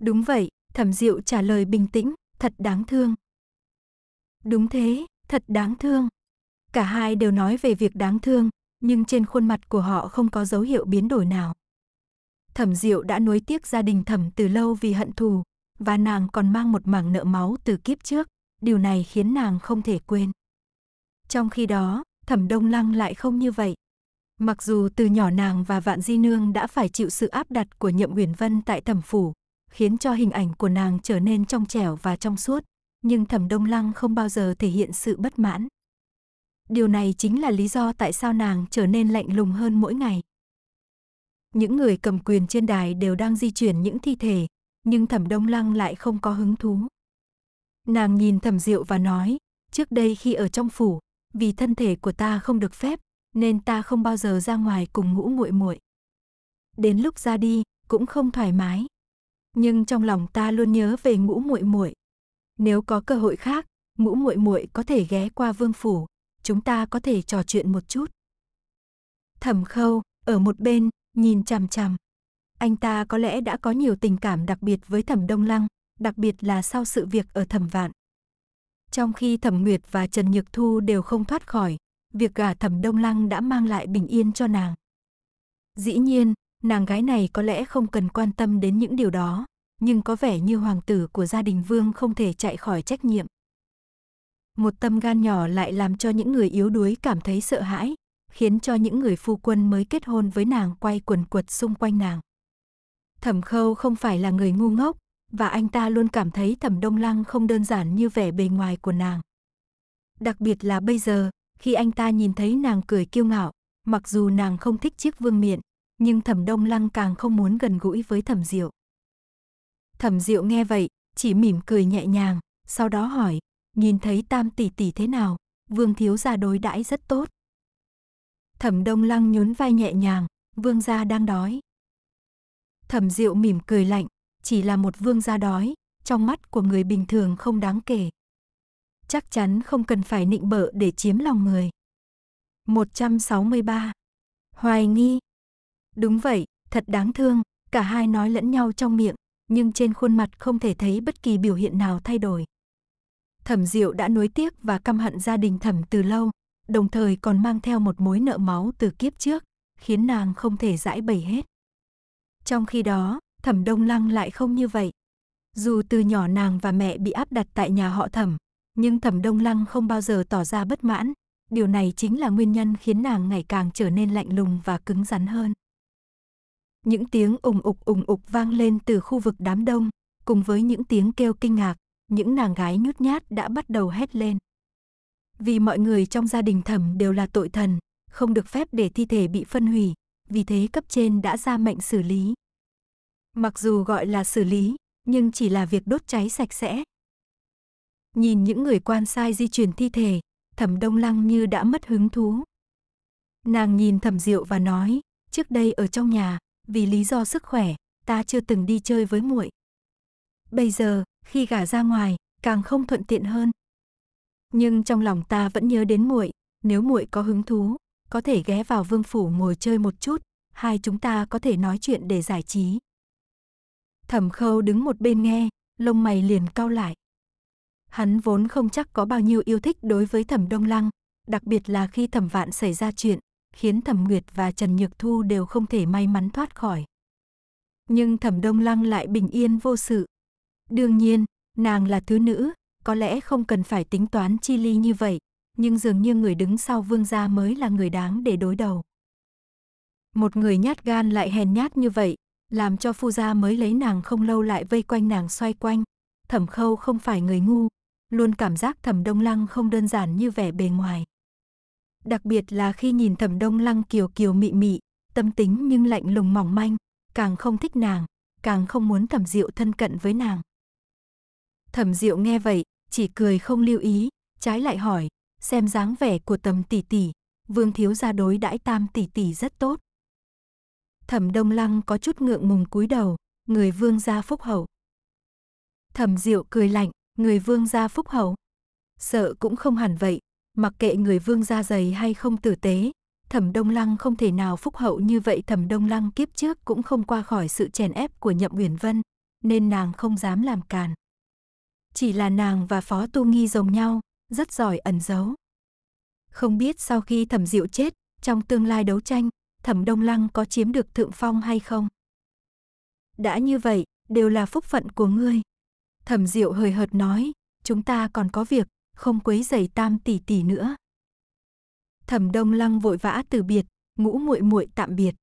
[SPEAKER 1] Đúng vậy, Thẩm Diệu trả lời bình tĩnh, thật đáng thương. Đúng thế, thật đáng thương. Cả hai đều nói về việc đáng thương, nhưng trên khuôn mặt của họ không có dấu hiệu biến đổi nào. Thẩm Diệu đã nuối tiếc gia đình Thẩm từ lâu vì hận thù, và nàng còn mang một mảng nợ máu từ kiếp trước, điều này khiến nàng không thể quên. Trong khi đó, Thẩm Đông Lăng lại không như vậy. Mặc dù từ nhỏ nàng và Vạn Di Nương đã phải chịu sự áp đặt của Nhậm Uyển Vân tại Thẩm phủ, khiến cho hình ảnh của nàng trở nên trong trẻo và trong suốt, nhưng Thẩm Đông Lăng không bao giờ thể hiện sự bất mãn. Điều này chính là lý do tại sao nàng trở nên lạnh lùng hơn mỗi ngày những người cầm quyền trên đài đều đang di chuyển những thi thể, nhưng thẩm đông lăng lại không có hứng thú. Nàng nhìn thẩm diệu và nói, trước đây khi ở trong phủ, vì thân thể của ta không được phép, nên ta không bao giờ ra ngoài cùng ngũ muội muội. Đến lúc ra đi, cũng không thoải mái. Nhưng trong lòng ta luôn nhớ về ngũ muội muội. Nếu có cơ hội khác, ngũ muội muội có thể ghé qua vương phủ, chúng ta có thể trò chuyện một chút. Thẩm Khâu ở một bên nhìn chằm chằm. Anh ta có lẽ đã có nhiều tình cảm đặc biệt với Thẩm Đông Lăng, đặc biệt là sau sự việc ở Thẩm Vạn. Trong khi Thẩm Nguyệt và Trần Nhược Thu đều không thoát khỏi, việc gả Thẩm Đông Lăng đã mang lại bình yên cho nàng. Dĩ nhiên, nàng gái này có lẽ không cần quan tâm đến những điều đó, nhưng có vẻ như hoàng tử của gia đình vương không thể chạy khỏi trách nhiệm. Một tâm gan nhỏ lại làm cho những người yếu đuối cảm thấy sợ hãi, khiến cho những người phu quân mới kết hôn với nàng quay quần quật xung quanh nàng. Thẩm Khâu không phải là người ngu ngốc, và anh ta luôn cảm thấy Thẩm Đông Lăng không đơn giản như vẻ bề ngoài của nàng. Đặc biệt là bây giờ, khi anh ta nhìn thấy nàng cười kiêu ngạo, mặc dù nàng không thích chiếc vương miện, nhưng Thẩm Đông Lăng càng không muốn gần gũi với Thẩm Diệu. Thẩm Diệu nghe vậy, chỉ mỉm cười nhẹ nhàng, sau đó hỏi, nhìn thấy Tam tỷ tỷ thế nào? Vương thiếu gia đối đãi rất tốt. Thẩm Đông Lăng nhún vai nhẹ nhàng, vương gia đang đói. Thẩm Diệu mỉm cười lạnh, chỉ là một vương gia đói, trong mắt của người bình thường không đáng kể. Chắc chắn không cần phải nịnh bợ để chiếm lòng người. 163. Hoài nghi. Đúng vậy, thật đáng thương, cả hai nói lẫn nhau trong miệng, nhưng trên khuôn mặt không thể thấy bất kỳ biểu hiện nào thay đổi. Thẩm Diệu đã nuối tiếc và căm hận gia đình Thẩm từ lâu, đồng thời còn mang theo một mối nợ máu từ kiếp trước, khiến nàng không thể giải bày hết. Trong khi đó, Thẩm Đông Lăng lại không như vậy. Dù từ nhỏ nàng và mẹ bị áp đặt tại nhà họ Thẩm, nhưng Thẩm Đông Lăng không bao giờ tỏ ra bất mãn, điều này chính là nguyên nhân khiến nàng ngày càng trở nên lạnh lùng và cứng rắn hơn. Những tiếng ùng ục ùng ục vang lên từ khu vực đám đông, cùng với những tiếng kêu kinh ngạc, những nàng gái nhút nhát đã bắt đầu hét lên. Vì mọi người trong gia đình thẩm đều là tội thần, không được phép để thi thể bị phân hủy, vì thế cấp trên đã ra mệnh xử lý. Mặc dù gọi là xử lý, nhưng chỉ là việc đốt cháy sạch sẽ. Nhìn những người quan sai di chuyển thi thể, thẩm đông lăng như đã mất hứng thú. Nàng nhìn thẩm diệu và nói, trước đây ở trong nhà, vì lý do sức khỏe, ta chưa từng đi chơi với muội. Bây giờ, khi gả ra ngoài, càng không thuận tiện hơn nhưng trong lòng ta vẫn nhớ đến muội, nếu muội có hứng thú, có thể ghé vào vương phủ ngồi chơi một chút, hai chúng ta có thể nói chuyện để giải trí. Thẩm Khâu đứng một bên nghe, lông mày liền cau lại. Hắn vốn không chắc có bao nhiêu yêu thích đối với Thẩm Đông Lăng, đặc biệt là khi Thẩm Vạn xảy ra chuyện, khiến Thẩm Nguyệt và Trần Nhược Thu đều không thể may mắn thoát khỏi. Nhưng Thẩm Đông Lăng lại bình yên vô sự. Đương nhiên, nàng là thứ nữ, có lẽ không cần phải tính toán chi ly như vậy, nhưng dường như người đứng sau vương gia mới là người đáng để đối đầu. Một người nhát gan lại hèn nhát như vậy, làm cho phu gia mới lấy nàng không lâu lại vây quanh nàng xoay quanh. Thẩm khâu không phải người ngu, luôn cảm giác thẩm đông lăng không đơn giản như vẻ bề ngoài. Đặc biệt là khi nhìn thẩm đông lăng kiều kiều mị mị, tâm tính nhưng lạnh lùng mỏng manh, càng không thích nàng, càng không muốn thẩm diệu thân cận với nàng. Thẩm diệu nghe vậy, chỉ cười không lưu ý, trái lại hỏi, xem dáng vẻ của tầm tỷ tỷ, vương thiếu gia đối đãi tam tỷ tỷ rất tốt. Thẩm Đông Lăng có chút ngượng mùng cúi đầu, người vương gia phúc hậu. Thẩm Diệu cười lạnh, người vương gia phúc hậu. Sợ cũng không hẳn vậy, mặc kệ người vương gia dày hay không tử tế, Thẩm Đông Lăng không thể nào phúc hậu như vậy, Thẩm Đông Lăng kiếp trước cũng không qua khỏi sự chèn ép của Nhậm Uyển Vân, nên nàng không dám làm càn. Chỉ là nàng và Phó Tu Nghi giống nhau, rất giỏi ẩn giấu. Không biết sau khi thẩm diệu chết, trong tương lai đấu tranh, thẩm Đông Lăng có chiếm được thượng phong hay không? Đã như vậy, đều là phúc phận của ngươi. Thẩm diệu hời hợt nói, chúng ta còn có việc, không quấy giày tam tỷ tỷ nữa. Thẩm Đông Lăng vội vã từ biệt, ngũ muội muội tạm biệt.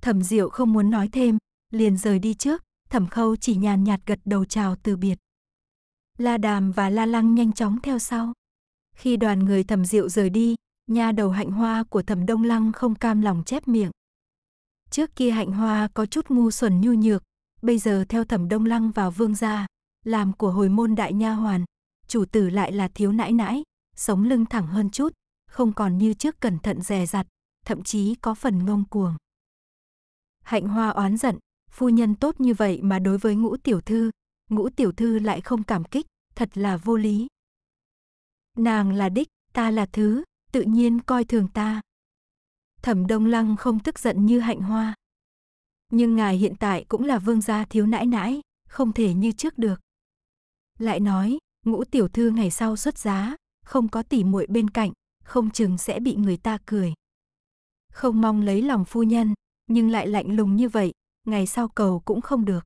[SPEAKER 1] Thẩm Diệu không muốn nói thêm, liền rời đi trước, Thẩm Khâu chỉ nhàn nhạt gật đầu chào từ biệt. La Đàm và La Lăng nhanh chóng theo sau. Khi đoàn người thẩm diệu rời đi, nha đầu hạnh hoa của thẩm Đông Lăng không cam lòng chép miệng. Trước kia hạnh hoa có chút ngu xuẩn nhu nhược, bây giờ theo thẩm Đông Lăng vào vương gia, làm của hồi môn đại nha hoàn, chủ tử lại là thiếu nãi nãi, sống lưng thẳng hơn chút, không còn như trước cẩn thận dè dặt, thậm chí có phần ngông cuồng. Hạnh hoa oán giận, phu nhân tốt như vậy mà đối với ngũ tiểu thư, ngũ tiểu thư lại không cảm kích, thật là vô lý. Nàng là đích, ta là thứ, tự nhiên coi thường ta. Thẩm Đông Lăng không tức giận như hạnh hoa. Nhưng ngài hiện tại cũng là vương gia thiếu nãi nãi, không thể như trước được. Lại nói, ngũ tiểu thư ngày sau xuất giá, không có tỉ muội bên cạnh, không chừng sẽ bị người ta cười. Không mong lấy lòng phu nhân, nhưng lại lạnh lùng như vậy, ngày sau cầu cũng không được.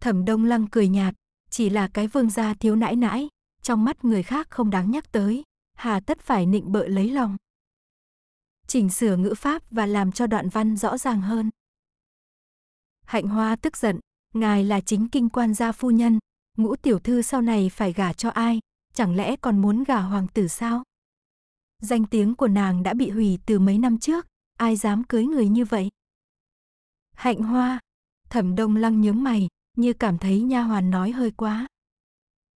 [SPEAKER 1] Thẩm Đông Lăng cười nhạt, chỉ là cái vương gia thiếu nãi nãi, trong mắt người khác không đáng nhắc tới, hà tất phải nịnh bợ lấy lòng. Chỉnh sửa ngữ pháp và làm cho đoạn văn rõ ràng hơn. Hạnh Hoa tức giận, ngài là chính kinh quan gia phu nhân, ngũ tiểu thư sau này phải gả cho ai, chẳng lẽ còn muốn gả hoàng tử sao? Danh tiếng của nàng đã bị hủy từ mấy năm trước, ai dám cưới người như vậy? Hạnh Hoa, Thẩm Đông Lăng nhướng mày, như cảm thấy nha hoàn nói hơi quá.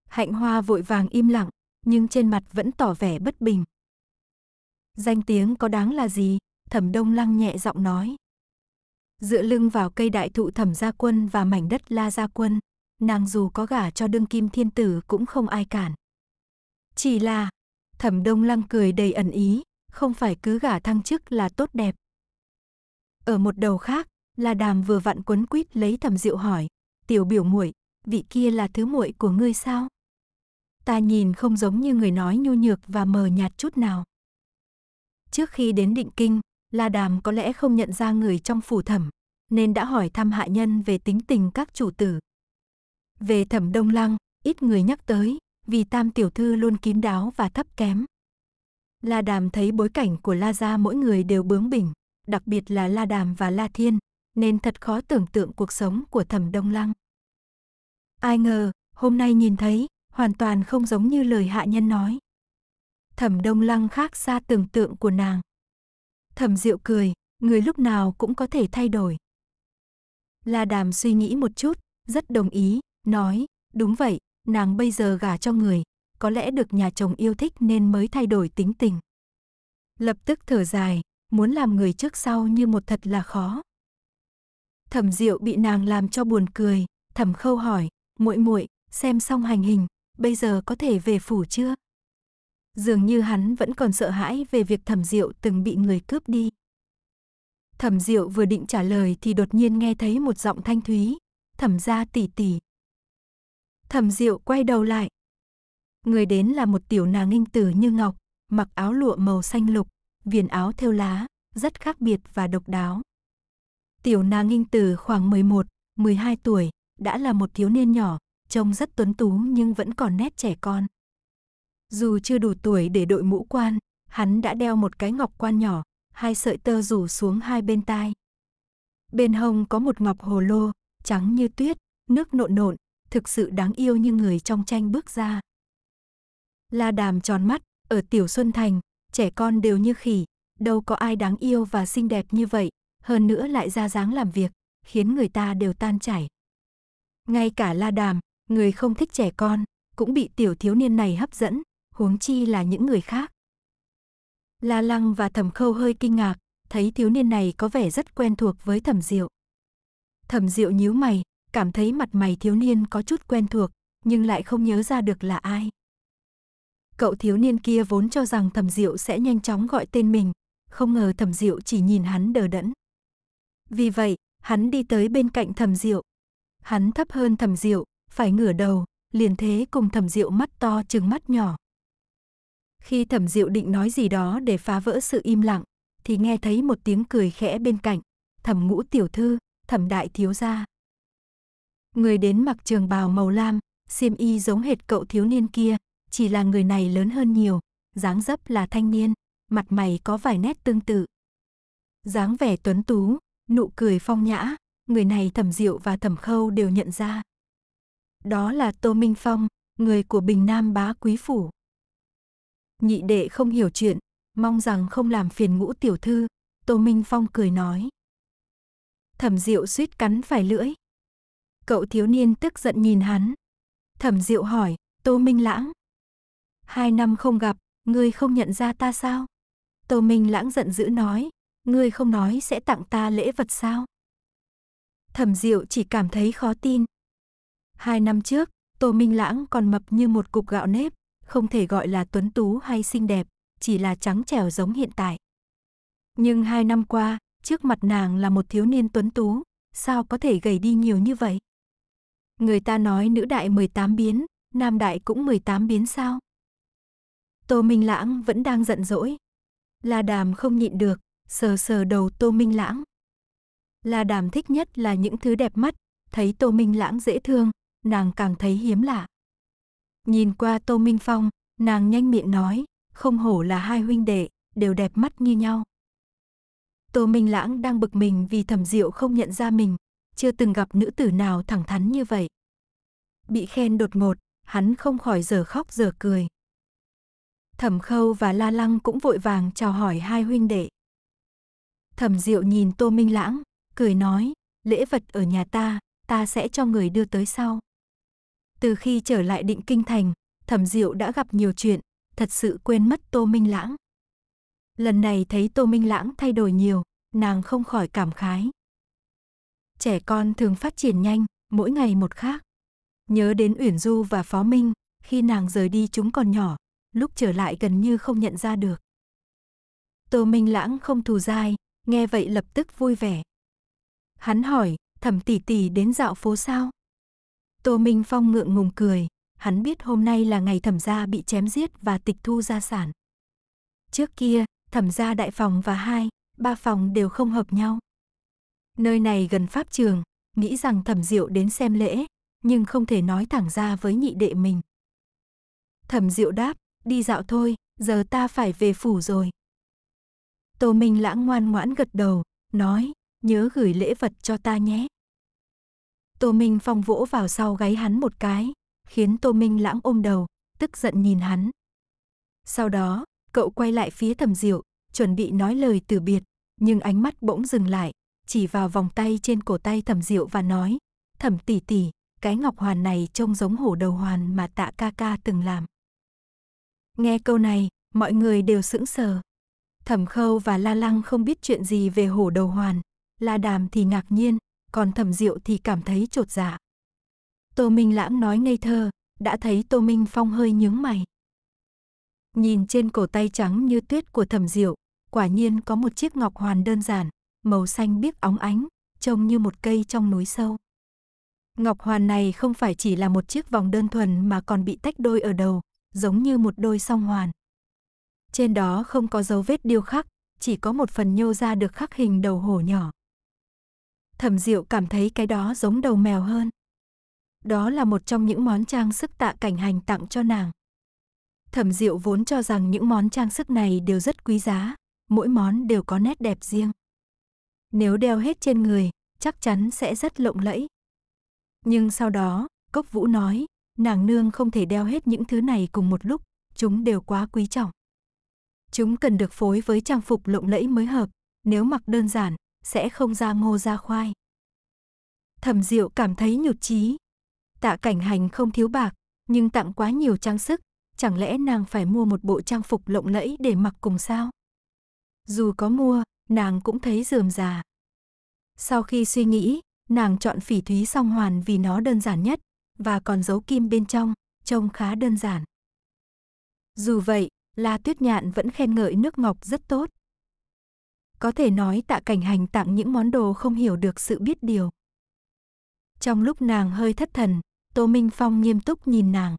[SPEAKER 1] Hạnh Hoa vội vàng im lặng, nhưng trên mặt vẫn tỏ vẻ bất bình. Danh tiếng có đáng là gì? Thẩm Đông Lăng nhẹ giọng nói. Dựa lưng vào cây đại thụ Thẩm Gia Quân và mảnh đất La Gia Quân, nàng dù có gả cho đương kim thiên tử cũng không ai cản. Chỉ là, Thẩm Đông Lăng cười đầy ẩn ý, không phải cứ gả thăng chức là tốt đẹp. Ở một đầu khác, là đàm vừa vặn quấn quýt lấy thẩm diệu hỏi, "Tiểu biểu muội, vị kia là thứ muội của ngươi sao?" Ta nhìn không giống như người nói nhu nhược và mờ nhạt chút nào. Trước khi đến định kinh, La Đàm có lẽ không nhận ra người trong phủ thẩm, nên đã hỏi thăm hạ nhân về tính tình các chủ tử. Về thẩm Đông Lăng, ít người nhắc tới, vì tam tiểu thư luôn kín đáo và thấp kém. La Đàm thấy bối cảnh của La gia mỗi người đều bướng bỉnh, đặc biệt là La Đàm và La Thiên, nên thật khó tưởng tượng cuộc sống của Thẩm Đông Lăng. Ai ngờ, hôm nay nhìn thấy, hoàn toàn không giống như lời hạ nhân nói. Thẩm Đông Lăng khác xa tưởng tượng của nàng. Thẩm Diệu cười, người lúc nào cũng có thể thay đổi. La Đàm suy nghĩ một chút, rất đồng ý, nói, đúng vậy, nàng bây giờ gả cho người, có lẽ được nhà chồng yêu thích nên mới thay đổi tính tình. Lập tức thở dài, muốn làm người trước sau như một thật là khó. Thẩm Diệu bị nàng làm cho buồn cười, Thẩm Khâu hỏi, "Muội muội, xem xong hành hình, bây giờ có thể về phủ chưa?" Dường như hắn vẫn còn sợ hãi về việc Thẩm Diệu từng bị người cướp đi. Thẩm Diệu vừa định trả lời thì đột nhiên nghe thấy một giọng thanh thúy, "Thẩm gia tỷ tỷ." Thẩm Diệu quay đầu lại. Người đến là một tiểu nàng nghinh tử như ngọc, mặc áo lụa màu xanh lục, viền áo thêu lá, rất khác biệt và độc đáo. Tiểu Na Nghinh từ khoảng 11, 12 tuổi, đã là một thiếu niên nhỏ, trông rất tuấn tú nhưng vẫn còn nét trẻ con. Dù chưa đủ tuổi để đội mũ quan, hắn đã đeo một cái ngọc quan nhỏ, hai sợi tơ rủ xuống hai bên tai. Bên hông có một ngọc hồ lô, trắng như tuyết, nước nộn nộn, thực sự đáng yêu như người trong tranh bước ra. La đàm tròn mắt, ở Tiểu Xuân Thành, trẻ con đều như khỉ, đâu có ai đáng yêu và xinh đẹp như vậy, hơn nữa lại ra dáng làm việc, khiến người ta đều tan chảy. Ngay cả La Đàm, người không thích trẻ con, cũng bị tiểu thiếu niên này hấp dẫn, huống chi là những người khác. La Lăng và Thẩm Khâu hơi kinh ngạc, thấy thiếu niên này có vẻ rất quen thuộc với Thẩm Diệu. Thẩm Diệu nhíu mày, cảm thấy mặt mày thiếu niên có chút quen thuộc, nhưng lại không nhớ ra được là ai. Cậu thiếu niên kia vốn cho rằng Thẩm Diệu sẽ nhanh chóng gọi tên mình, không ngờ Thẩm Diệu chỉ nhìn hắn đờ đẫn. Vì vậy, hắn đi tới bên cạnh thẩm diệu. Hắn thấp hơn thẩm diệu, phải ngửa đầu, liền thế cùng thẩm diệu mắt to chừng mắt nhỏ. Khi thẩm diệu định nói gì đó để phá vỡ sự im lặng, thì nghe thấy một tiếng cười khẽ bên cạnh, thẩm ngũ tiểu thư, thẩm đại thiếu gia. Người đến mặc trường bào màu lam, xiêm y giống hệt cậu thiếu niên kia, chỉ là người này lớn hơn nhiều, dáng dấp là thanh niên, mặt mày có vài nét tương tự. Dáng vẻ tuấn tú, nụ cười phong nhã, người này thẩm diệu và thẩm khâu đều nhận ra. Đó là Tô Minh Phong, người của Bình Nam bá quý phủ. Nhị đệ không hiểu chuyện, mong rằng không làm phiền ngũ tiểu thư, Tô Minh Phong cười nói. Thẩm diệu suýt cắn phải lưỡi. Cậu thiếu niên tức giận nhìn hắn. Thẩm diệu hỏi, Tô Minh Lãng. Hai năm không gặp, ngươi không nhận ra ta sao? Tô Minh Lãng giận dữ nói, ngươi không nói sẽ tặng ta lễ vật sao? Thẩm Diệu chỉ cảm thấy khó tin. Hai năm trước, Tô Minh Lãng còn mập như một cục gạo nếp, không thể gọi là tuấn tú hay xinh đẹp, chỉ là trắng trẻo giống hiện tại. Nhưng hai năm qua, trước mặt nàng là một thiếu niên tuấn tú, sao có thể gầy đi nhiều như vậy? Người ta nói nữ đại 18 biến, nam đại cũng 18 biến sao? Tô Minh Lãng vẫn đang giận dỗi. La Đàm không nhịn được, sờ sờ đầu Tô Minh Lãng. La Đàm thích nhất là những thứ đẹp mắt, thấy Tô Minh Lãng dễ thương, nàng càng thấy hiếm lạ. Nhìn qua Tô Minh Phong, nàng nhanh miệng nói, không hổ là hai huynh đệ, đều đẹp mắt như nhau. Tô Minh Lãng đang bực mình vì Thẩm Diệu không nhận ra mình, chưa từng gặp nữ tử nào thẳng thắn như vậy. Bị khen đột ngột, hắn không khỏi giờ khóc giờ cười. Thẩm Khâu và La Lăng cũng vội vàng chào hỏi hai huynh đệ. Thẩm Diệu nhìn Tô Minh Lãng, cười nói, lễ vật ở nhà ta, ta sẽ cho người đưa tới sau. Từ khi trở lại định kinh thành, Thẩm Diệu đã gặp nhiều chuyện, thật sự quên mất Tô Minh Lãng. Lần này thấy Tô Minh Lãng thay đổi nhiều, nàng không khỏi cảm khái. Trẻ con thường phát triển nhanh, mỗi ngày một khác. Nhớ đến Uyển Du và Phó Minh, khi nàng rời đi chúng còn nhỏ, lúc trở lại gần như không nhận ra được. Tô Minh Lãng không thù dai, nghe vậy lập tức vui vẻ. Hắn hỏi, thẩm tỷ tỷ đến dạo phố sao? Tô Minh Phong ngượng ngùng cười, hắn biết hôm nay là ngày thẩm gia bị chém giết và tịch thu gia sản. Trước kia, thẩm gia đại phòng và hai, ba phòng đều không hợp nhau. Nơi này gần pháp trường, nghĩ rằng thẩm diệu đến xem lễ, nhưng không thể nói thẳng ra với nhị đệ mình. Thẩm diệu đáp, đi dạo thôi, giờ ta phải về phủ rồi. Tô Minh Lãng ngoan ngoãn gật đầu, nói, nhớ gửi lễ vật cho ta nhé. Tô Minh Phong vỗ vào sau gáy hắn một cái, khiến Tô Minh Lãng ôm đầu, tức giận nhìn hắn. Sau đó, cậu quay lại phía thầm diệu, chuẩn bị nói lời từ biệt, nhưng ánh mắt bỗng dừng lại, chỉ vào vòng tay trên cổ tay thẩm diệu và nói, thẩm tỷ tỷ, cái ngọc hoàn này trông giống hổ đầu hoàn mà tạ ca ca từng làm. Nghe câu này, mọi người đều sững sờ. Thẩm Khâu và La Lăng không biết chuyện gì về hổ đầu hoàn, La Đàm thì ngạc nhiên, còn Thẩm Diệu thì cảm thấy trột dạ. Tô Minh Lãng nói ngây thơ, đã thấy Tô Minh Phong hơi nhướng mày. Nhìn trên cổ tay trắng như tuyết của Thẩm Diệu, quả nhiên có một chiếc ngọc hoàn đơn giản, màu xanh biếc óng ánh, trông như một cây trong núi sâu. Ngọc hoàn này không phải chỉ là một chiếc vòng đơn thuần mà còn bị tách đôi ở đầu, giống như một đôi song hoàn. Trên đó không có dấu vết điêu khắc, chỉ có một phần nhô ra được khắc hình đầu hổ nhỏ. Thẩm Diệu cảm thấy cái đó giống đầu mèo hơn. Đó là một trong những món trang sức tạ cảnh hành tặng cho nàng. Thẩm Diệu vốn cho rằng những món trang sức này đều rất quý giá, mỗi món đều có nét đẹp riêng. Nếu đeo hết trên người, chắc chắn sẽ rất lộng lẫy. Nhưng sau đó, Cốc Vũ nói, nàng nương không thể đeo hết những thứ này cùng một lúc, chúng đều quá quý trọng. Chúng cần được phối với trang phục lộng lẫy mới hợp, nếu mặc đơn giản, sẽ không ra ngô ra khoai. Thẩm Diệu cảm thấy nhụt chí. Tạ Cảnh Hành không thiếu bạc, nhưng tặng quá nhiều trang sức, chẳng lẽ nàng phải mua một bộ trang phục lộng lẫy để mặc cùng sao? Dù có mua, nàng cũng thấy dườm già. Sau khi suy nghĩ, nàng chọn phỉ thúy song hoàn vì nó đơn giản nhất và còn giấu kim bên trong, trông khá đơn giản. Dù vậy, La Tuyết Nhạn vẫn khen ngợi nước ngọc rất tốt. Có thể nói tạ cảnh hành tặng những món đồ không hiểu được sự biết điều. Trong lúc nàng hơi thất thần, Tô Minh Phong nghiêm túc nhìn nàng.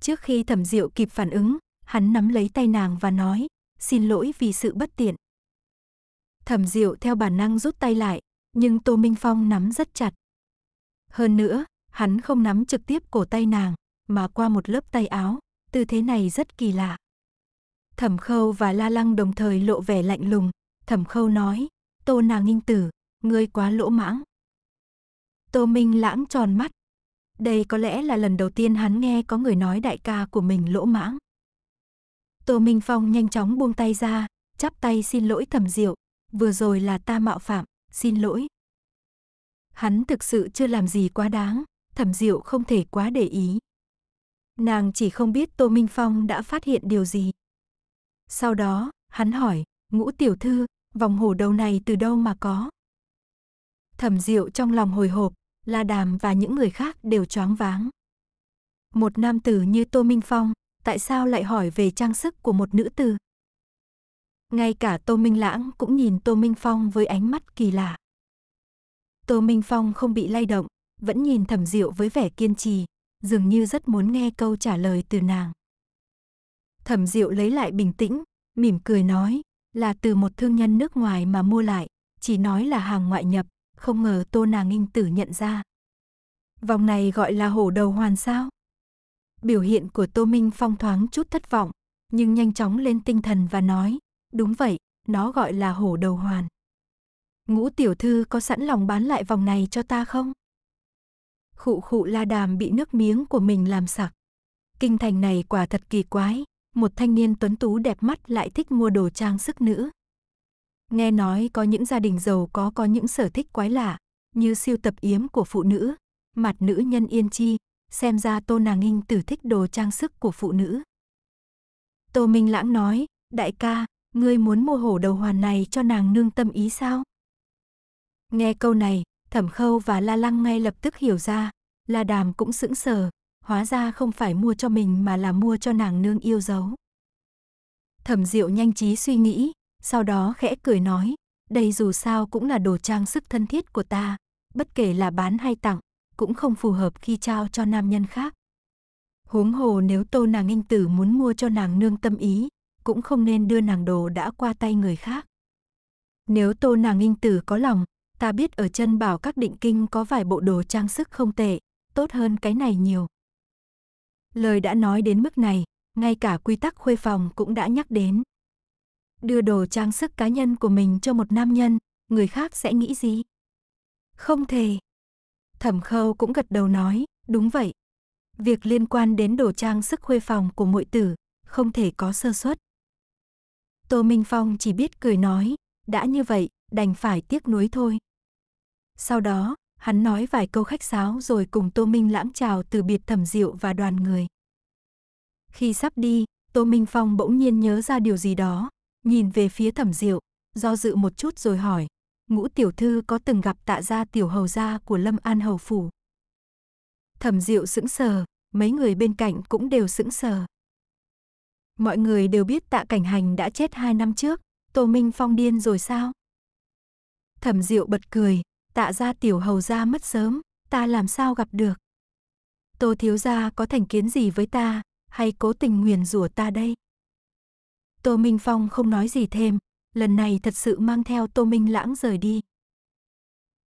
[SPEAKER 1] Trước khi thẩm diệu kịp phản ứng, hắn nắm lấy tay nàng và nói, xin lỗi vì sự bất tiện. Thẩm diệu theo bản năng rút tay lại, nhưng Tô Minh Phong nắm rất chặt. Hơn nữa, hắn không nắm trực tiếp cổ tay nàng, mà qua một lớp tay áo, tư thế này rất kỳ lạ. Thẩm khâu và la lăng đồng thời lộ vẻ lạnh lùng. Thẩm khâu nói, tô nàng nghinh tử, ngươi quá lỗ mãng. Tô Minh lãng tròn mắt. Đây có lẽ là lần đầu tiên hắn nghe có người nói đại ca của mình lỗ mãng. Tô Minh Phong nhanh chóng buông tay ra, chắp tay xin lỗi thẩm diệu. Vừa rồi là ta mạo phạm, xin lỗi. Hắn thực sự chưa làm gì quá đáng, thẩm diệu không thể quá để ý. Nàng chỉ không biết Tô Minh Phong đã phát hiện điều gì. Sau đó, hắn hỏi, ngũ tiểu thư, vòng hổ đầu này từ đâu mà có? Thẩm Diệu trong lòng hồi hộp, La Đàm và những người khác đều choáng váng. Một nam tử như Tô Minh Phong, tại sao lại hỏi về trang sức của một nữ tử? Ngay cả Tô Minh Lãng cũng nhìn Tô Minh Phong với ánh mắt kỳ lạ. Tô Minh Phong không bị lay động, vẫn nhìn Thẩm Diệu với vẻ kiên trì, dường như rất muốn nghe câu trả lời từ nàng. Thẩm Diệu lấy lại bình tĩnh, mỉm cười nói, là từ một thương nhân nước ngoài mà mua lại, chỉ nói là hàng ngoại nhập, không ngờ Tô Nàng Nghinh Tử nhận ra. Vòng này gọi là hổ đầu hoàn sao? Biểu hiện của Tô Minh Phong thoáng chút thất vọng, nhưng nhanh chóng lên tinh thần và nói, đúng vậy, nó gọi là hổ đầu hoàn. Ngũ tiểu thư có sẵn lòng bán lại vòng này cho ta không? Khụ khụ la đàm bị nước miếng của mình làm sặc. Kinh thành này quả thật kỳ quái, một thanh niên tuấn tú đẹp mắt lại thích mua đồ trang sức nữ. Nghe nói có những gia đình giàu có có những sở thích quái lạ, như siêu tập yếm của phụ nữ, mặt nữ nhân yên chi, xem ra Tô Nàng Nghinh tử thích đồ trang sức của phụ nữ. Tô Minh Lãng nói, đại ca, ngươi muốn mua hổ đầu hoàn này cho nàng nương tâm ý sao? Nghe câu này, Thẩm Khâu và La Lăng ngay lập tức hiểu ra, La Đàm cũng sững sờ, hóa ra không phải mua cho mình mà là mua cho nàng nương yêu dấu. Thẩm Diệu nhanh trí suy nghĩ, sau đó khẽ cười nói, đây dù sao cũng là đồ trang sức thân thiết của ta, bất kể là bán hay tặng, cũng không phù hợp khi trao cho nam nhân khác. Huống hồ nếu Tô nàng nghinh tử muốn mua cho nàng nương tâm ý, cũng không nên đưa nàng đồ đã qua tay người khác. Nếu Tô nàng nghinh tử có lòng, ta biết ở chân bảo các định kinh có vài bộ đồ trang sức không tệ, tốt hơn cái này nhiều. Lời đã nói đến mức này, ngay cả quy tắc khuê phòng cũng đã nhắc đến. Đưa đồ trang sức cá nhân của mình cho một nam nhân, người khác sẽ nghĩ gì? Không thể. Thẩm khâu cũng gật đầu nói, đúng vậy. Việc liên quan đến đồ trang sức khuê phòng của muội tử, không thể có sơ suất. Tô Minh Phong chỉ biết cười nói, đã như vậy, đành phải tiếc nuối thôi. Sau đó, hắn nói vài câu khách sáo rồi cùng Tô Minh lãng chào từ biệt thẩm diệu và đoàn người. Khi sắp đi, Tô Minh Phong bỗng nhiên nhớ ra điều gì đó, nhìn về phía thẩm diệu, do dự một chút rồi hỏi, ngũ tiểu thư có từng gặp tạ gia tiểu hầu gia của Lâm An Hầu Phủ. Thẩm diệu sững sờ, mấy người bên cạnh cũng đều sững sờ. Mọi người đều biết tạ cảnh hành đã chết hai năm trước, Tô Minh Phong điên rồi sao? Thẩm diệu bật cười, tạ gia tiểu hầu gia mất sớm, ta làm sao gặp được. Tô thiếu gia có thành kiến gì với ta, hay cố tình nguyền rủa ta đây? Tô Minh Phong không nói gì thêm, lần này thật sự mang theo Tô Minh Lãng rời đi.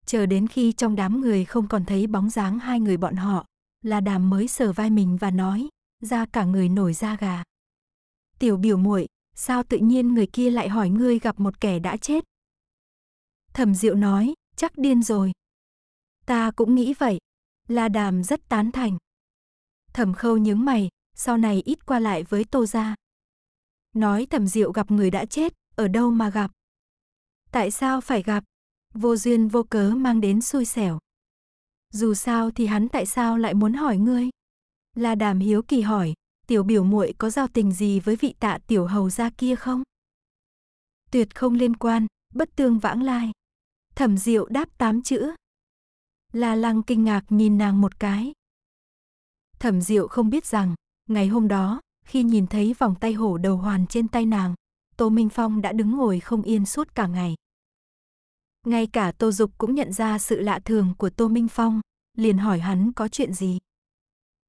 [SPEAKER 1] Chờ đến khi trong đám người không còn thấy bóng dáng hai người bọn họ, là đàm mới sờ vai mình và nói, ra cả người nổi da gà. Tiểu biểu muội, sao tự nhiên người kia lại hỏi ngươi gặp một kẻ đã chết? Thẩm Diệu nói, chắc điên rồi. Ta cũng nghĩ vậy. La Đàm rất tán thành. Thẩm Khâu nhướng mày, sau này ít qua lại với Tô gia. Nói Thẩm Diệu gặp người đã chết, ở đâu mà gặp? Tại sao phải gặp? Vô duyên vô cớ mang đến xui xẻo. Dù sao thì hắn tại sao lại muốn hỏi ngươi? La Đàm hiếu kỳ hỏi, tiểu biểu muội có giao tình gì với vị tạ tiểu hầu gia kia không? Tuyệt không liên quan, bất tương vãng lai. Thẩm Diệu đáp tám chữ. La Lăng kinh ngạc nhìn nàng một cái. Thẩm Diệu không biết rằng, ngày hôm đó, khi nhìn thấy vòng tay hổ đầu hoàn trên tay nàng, Tô Minh Phong đã đứng ngồi không yên suốt cả ngày. Ngay cả Tô Dục cũng nhận ra sự lạ thường của Tô Minh Phong, liền hỏi hắn có chuyện gì.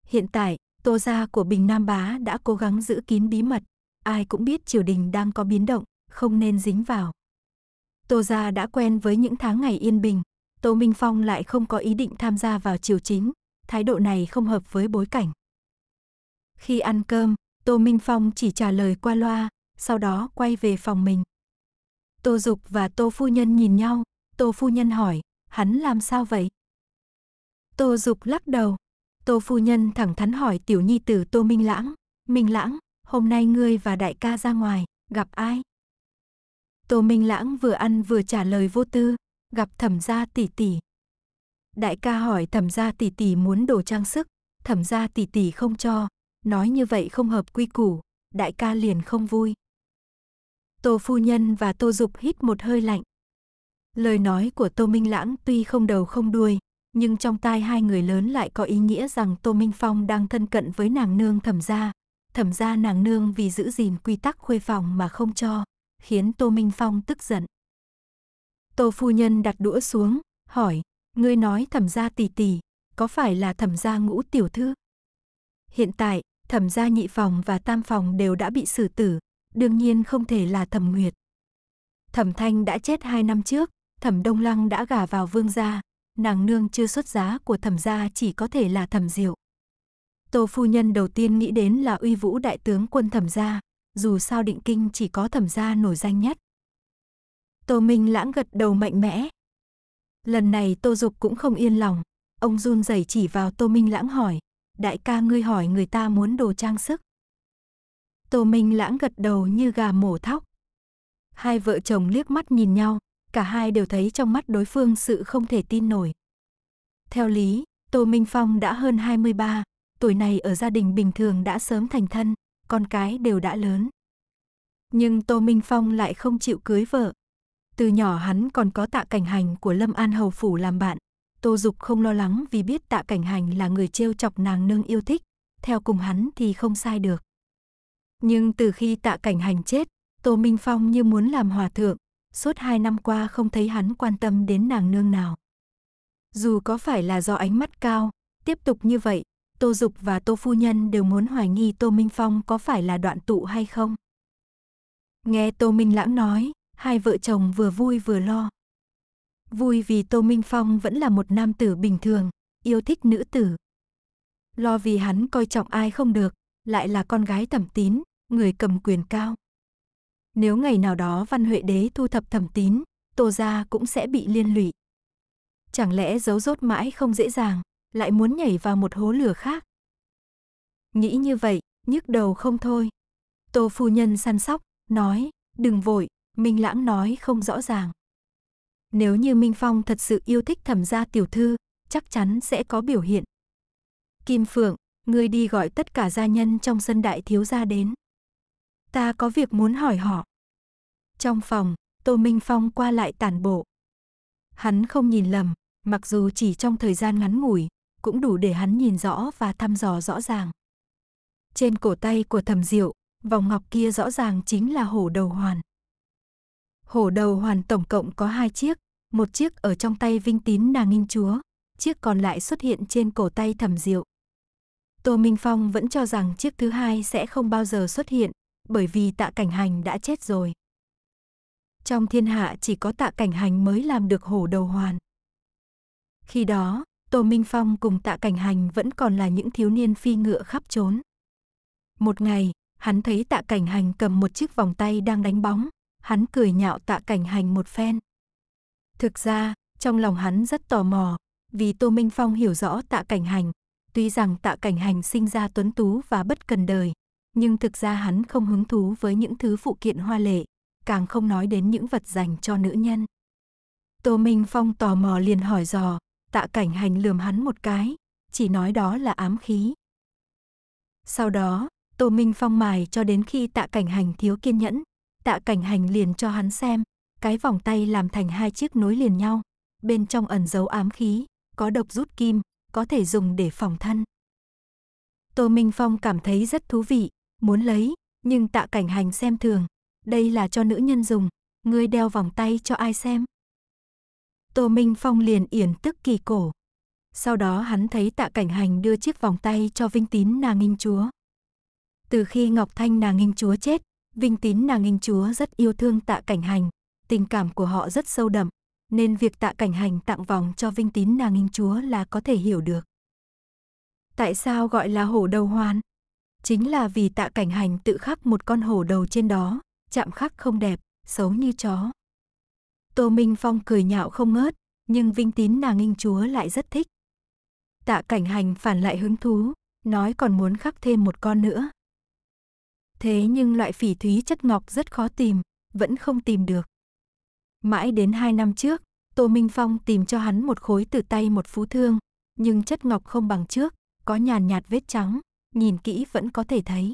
[SPEAKER 1] Hiện tại, Tô gia của Bình Nam Bá đã cố gắng giữ kín bí mật, ai cũng biết triều đình đang có biến động, không nên dính vào. Tô gia đã quen với những tháng ngày yên bình, Tô Minh Phong lại không có ý định tham gia vào triều chính, thái độ này không hợp với bối cảnh. Khi ăn cơm, Tô Minh Phong chỉ trả lời qua loa, sau đó quay về phòng mình. Tô Dục và Tô Phu Nhân nhìn nhau, Tô Phu Nhân hỏi, hắn làm sao vậy? Tô Dục lắc đầu, Tô Phu Nhân thẳng thắn hỏi tiểu nhi tử Tô Minh Lãng, Minh Lãng, hôm nay ngươi và đại ca ra ngoài, gặp ai? Tô Minh Lãng vừa ăn vừa trả lời vô tư, gặp Thẩm gia tỷ tỷ. Đại ca hỏi Thẩm gia tỷ tỷ muốn đồ trang sức, Thẩm gia tỷ tỷ không cho, nói như vậy không hợp quy củ, đại ca liền không vui. Tô phu nhân và Tô Dục hít một hơi lạnh. Lời nói của Tô Minh Lãng tuy không đầu không đuôi, nhưng trong tai hai người lớn lại có ý nghĩa rằng Tô Minh Phong đang thân cận với nàng nương Thẩm gia. Thẩm gia nàng nương vì giữ gìn quy tắc khuê phòng mà không cho, khiến Tô Minh Phong tức giận. Tô phu nhân đặt đũa xuống, hỏi, ngươi nói thẩm gia tỷ tỷ, có phải là thẩm gia ngũ tiểu thư? Hiện tại, thẩm gia nhị phòng và tam phòng đều đã bị xử tử, đương nhiên không thể là thẩm nguyệt. Thẩm thanh đã chết hai năm trước, thẩm đông lăng đã gả vào vương gia, nàng nương chưa xuất giá của thẩm gia chỉ có thể là thẩm diệu. Tô phu nhân đầu tiên nghĩ đến là uy vũ đại tướng quân thẩm gia, dù sao định kinh chỉ có thẩm gia nổi danh nhất. Tô Minh lãng gật đầu mạnh mẽ. Lần này Tô Dục cũng không yên lòng, ông run rẩy chỉ vào Tô Minh lãng hỏi, đại ca ngươi hỏi người ta muốn đồ trang sức. Tô Minh lãng gật đầu như gà mổ thóc. Hai vợ chồng liếc mắt nhìn nhau, cả hai đều thấy trong mắt đối phương sự không thể tin nổi. Theo lý, Tô Minh Phong đã hơn 23, tuổi này ở gia đình bình thường đã sớm thành thân, con cái đều đã lớn. Nhưng Tô Minh Phong lại không chịu cưới vợ. Từ nhỏ hắn còn có tạ cảnh hành của Lâm An Hầu Phủ làm bạn. Tô Dục không lo lắng vì biết tạ cảnh hành là người trêu chọc nàng nương yêu thích, theo cùng hắn thì không sai được. Nhưng từ khi tạ cảnh hành chết, Tô Minh Phong như muốn làm hòa thượng, suốt hai năm qua không thấy hắn quan tâm đến nàng nương nào. Dù có phải là do ánh mắt cao, tiếp tục như vậy, Tô Dục và Tô Phu Nhân đều muốn hoài nghi Tô Minh Phong có phải là đoạn tụ hay không. Nghe Tô Minh Lãng nói, hai vợ chồng vừa vui vừa lo. Vui vì Tô Minh Phong vẫn là một nam tử bình thường, yêu thích nữ tử. Lo vì hắn coi trọng ai không được, lại là con gái thẩm tín, người cầm quyền cao. Nếu ngày nào đó Văn Huệ Đế thu thập thẩm tín, Tô gia cũng sẽ bị liên lụy. Chẳng lẽ giấu rốt mãi không dễ dàng, lại muốn nhảy vào một hố lửa khác. Nghĩ như vậy, nhức đầu không thôi. Tô phu nhân săn sóc, nói, đừng vội, Minh Lãng nói không rõ ràng. Nếu như Minh Phong thật sự yêu thích thẩm gia tiểu thư, chắc chắn sẽ có biểu hiện. Kim Phượng, ngươi đi gọi tất cả gia nhân trong sân đại thiếu gia đến. Ta có việc muốn hỏi họ. Trong phòng, Tô Minh Phong qua lại tản bộ. Hắn không nhìn lầm, mặc dù chỉ trong thời gian ngắn ngủi, cũng đủ để hắn nhìn rõ và thăm dò rõ ràng. Trên cổ tay của thầm diệu, vòng ngọc kia rõ ràng chính là hổ đầu hoàn. Hổ đầu hoàn tổng cộng có hai chiếc, một chiếc ở trong tay Vinh Tín nàng nghiên chúa, chiếc còn lại xuất hiện trên cổ tay thầm diệu. Tô Minh Phong vẫn cho rằng chiếc thứ hai sẽ không bao giờ xuất hiện, bởi vì tạ cảnh hành đã chết rồi. Trong thiên hạ chỉ có tạ cảnh hành mới làm được hổ đầu hoàn. Khi đó, Tô Minh Phong cùng tạ cảnh hành vẫn còn là những thiếu niên phi ngựa khắp trốn. Một ngày, hắn thấy tạ cảnh hành cầm một chiếc vòng tay đang đánh bóng, hắn cười nhạo tạ cảnh hành một phen. Thực ra, trong lòng hắn rất tò mò, vì Tô Minh Phong hiểu rõ tạ cảnh hành, tuy rằng tạ cảnh hành sinh ra tuấn tú và bất cần đời, nhưng thực ra hắn không hứng thú với những thứ phụ kiện hoa lệ, càng không nói đến những vật dành cho nữ nhân. Tô Minh Phong tò mò liền hỏi dò, Tạ cảnh hành lườm hắn một cái, chỉ nói đó là ám khí. Sau đó, Tô Minh Phong mài cho đến khi tạ cảnh hành thiếu kiên nhẫn, tạ cảnh hành liền cho hắn xem, cái vòng tay làm thành hai chiếc nối liền nhau, bên trong ẩn dấu ám khí, có độc rút kim, có thể dùng để phòng thân. Tô Minh Phong cảm thấy rất thú vị, muốn lấy, nhưng tạ cảnh hành xem thường, đây là cho nữ nhân dùng, ngươi đeo vòng tay cho ai xem. Tô Minh Phong liền yển tức kỳ cổ. Sau đó hắn thấy tạ cảnh hành đưa chiếc vòng tay cho Vinh Tín nàng nghinh chúa. Từ khi Ngọc Thanh nàng nghinh chúa chết, Vinh Tín nàng nghinh chúa rất yêu thương tạ cảnh hành, tình cảm của họ rất sâu đậm, nên việc tạ cảnh hành tặng vòng cho Vinh Tín nàng nghinh chúa là có thể hiểu được. Tại sao gọi là hổ đầu hoan? Chính là vì tạ cảnh hành tự khắc một con hổ đầu trên đó, chạm khắc không đẹp, xấu như chó. Tô Minh Phong cười nhạo không ngớt, nhưng Vinh Tín nàng Ninh chúa lại rất thích. Tạ cảnh hành phản lại hứng thú, nói còn muốn khắc thêm một con nữa. Thế nhưng loại phỉ thúy chất ngọc rất khó tìm, vẫn không tìm được. Mãi đến hai năm trước, Tô Minh Phong tìm cho hắn một khối từ tay một phú thương, nhưng chất ngọc không bằng trước, có nhàn nhạt vết trắng, nhìn kỹ vẫn có thể thấy.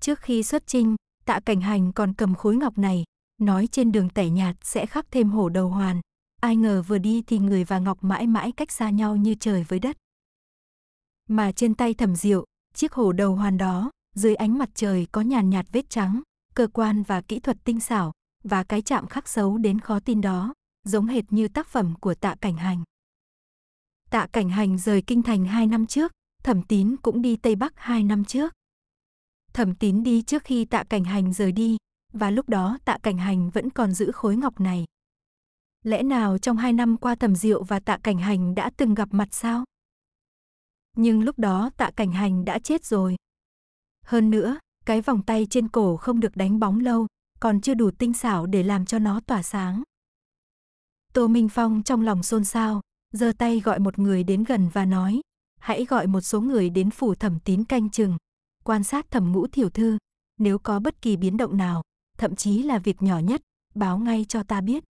[SPEAKER 1] Trước khi xuất trinh, tạ cảnh hành còn cầm khối ngọc này, nói trên đường tẻ nhạt sẽ khắc thêm hổ đầu hoàn. Ai ngờ vừa đi thì người và Ngọc mãi mãi cách xa nhau như trời với đất. Mà trên tay thẩm diệu, chiếc hổ đầu hoàn đó, dưới ánh mặt trời có nhàn nhạt vết trắng, cơ quan và kỹ thuật tinh xảo, và cái chạm khắc xấu đến khó tin đó, giống hệt như tác phẩm của tạ cảnh hành. Tạ cảnh hành rời kinh thành hai năm trước, thẩm tín cũng đi Tây Bắc hai năm trước. Thẩm tín đi trước khi tạ cảnh hành rời đi, và lúc đó tạ cảnh hành vẫn còn giữ khối ngọc này. Lẽ nào trong hai năm qua tầm diệu và tạ cảnh hành đã từng gặp mặt sao? Nhưng lúc đó tạ cảnh hành đã chết rồi. Hơn nữa, cái vòng tay trên cổ không được đánh bóng lâu, còn chưa đủ tinh xảo để làm cho nó tỏa sáng. Tô Minh Phong trong lòng xôn xao, giơ tay gọi một người đến gần và nói, hãy gọi một số người đến phủ thẩm tín canh chừng, quan sát thẩm ngũ thiểu thư, nếu có bất kỳ biến động nào, thậm chí là việc nhỏ nhất, báo ngay cho ta biết.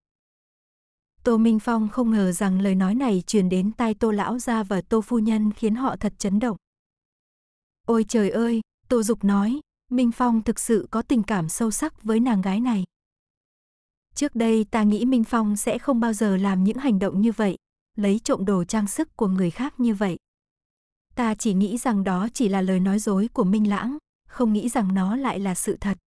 [SPEAKER 1] Tô Minh Phong không ngờ rằng lời nói này truyền đến tai Tô Lão Gia và Tô Phu Nhân khiến họ thật chấn động. Ôi trời ơi, Tô Dục nói, Minh Phong thực sự có tình cảm sâu sắc với nàng gái này. Trước đây ta nghĩ Minh Phong sẽ không bao giờ làm những hành động như vậy, lấy trộm đồ trang sức của người khác như vậy. Ta chỉ nghĩ rằng đó chỉ là lời nói dối của Minh Lãng, không nghĩ rằng nó lại là sự thật.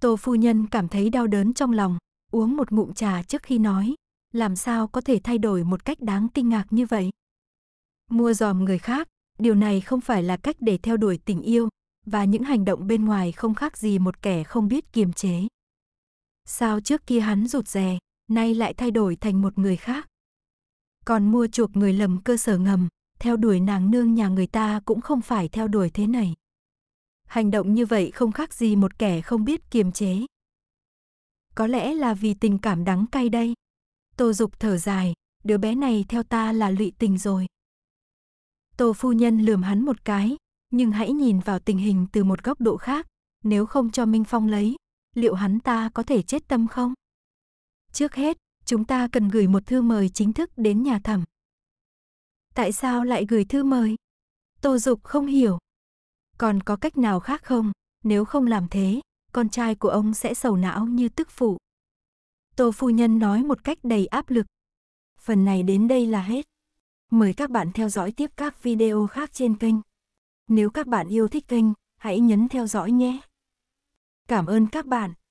[SPEAKER 1] Tô phu nhân cảm thấy đau đớn trong lòng, uống một ngụm trà trước khi nói, làm sao có thể thay đổi một cách đáng kinh ngạc như vậy. Mua dòm người khác, điều này không phải là cách để theo đuổi tình yêu, và những hành động bên ngoài không khác gì một kẻ không biết kiềm chế. Sao trước kia hắn rụt rè, nay lại thay đổi thành một người khác. Còn mua chuộc người lầm cơ sở ngầm, theo đuổi nàng nương nhà người ta cũng không phải theo đuổi thế này hành động như vậy không khác gì một kẻ không biết kiềm chế. Có lẽ là vì tình cảm đắng cay đây. Tô Dục thở dài, đứa bé này theo ta là lụy tình rồi. Tô phu nhân lườm hắn một cái, nhưng hãy nhìn vào tình hình từ một góc độ khác, nếu không cho Minh Phong lấy, liệu hắn ta có thể chết tâm không? Trước hết, chúng ta cần gửi một thư mời chính thức đến nhà thẩm. Tại sao lại gửi thư mời? Tô Dục không hiểu, còn có cách nào khác không? Nếu không làm thế, con trai của ông sẽ sầu não như tức phụ. Tô phu nhân nói một cách đầy áp lực. Phần này đến đây là hết. Mời các bạn theo dõi tiếp các video khác trên kênh. Nếu các bạn yêu thích kênh, hãy nhấn theo dõi nhé. Cảm ơn các bạn.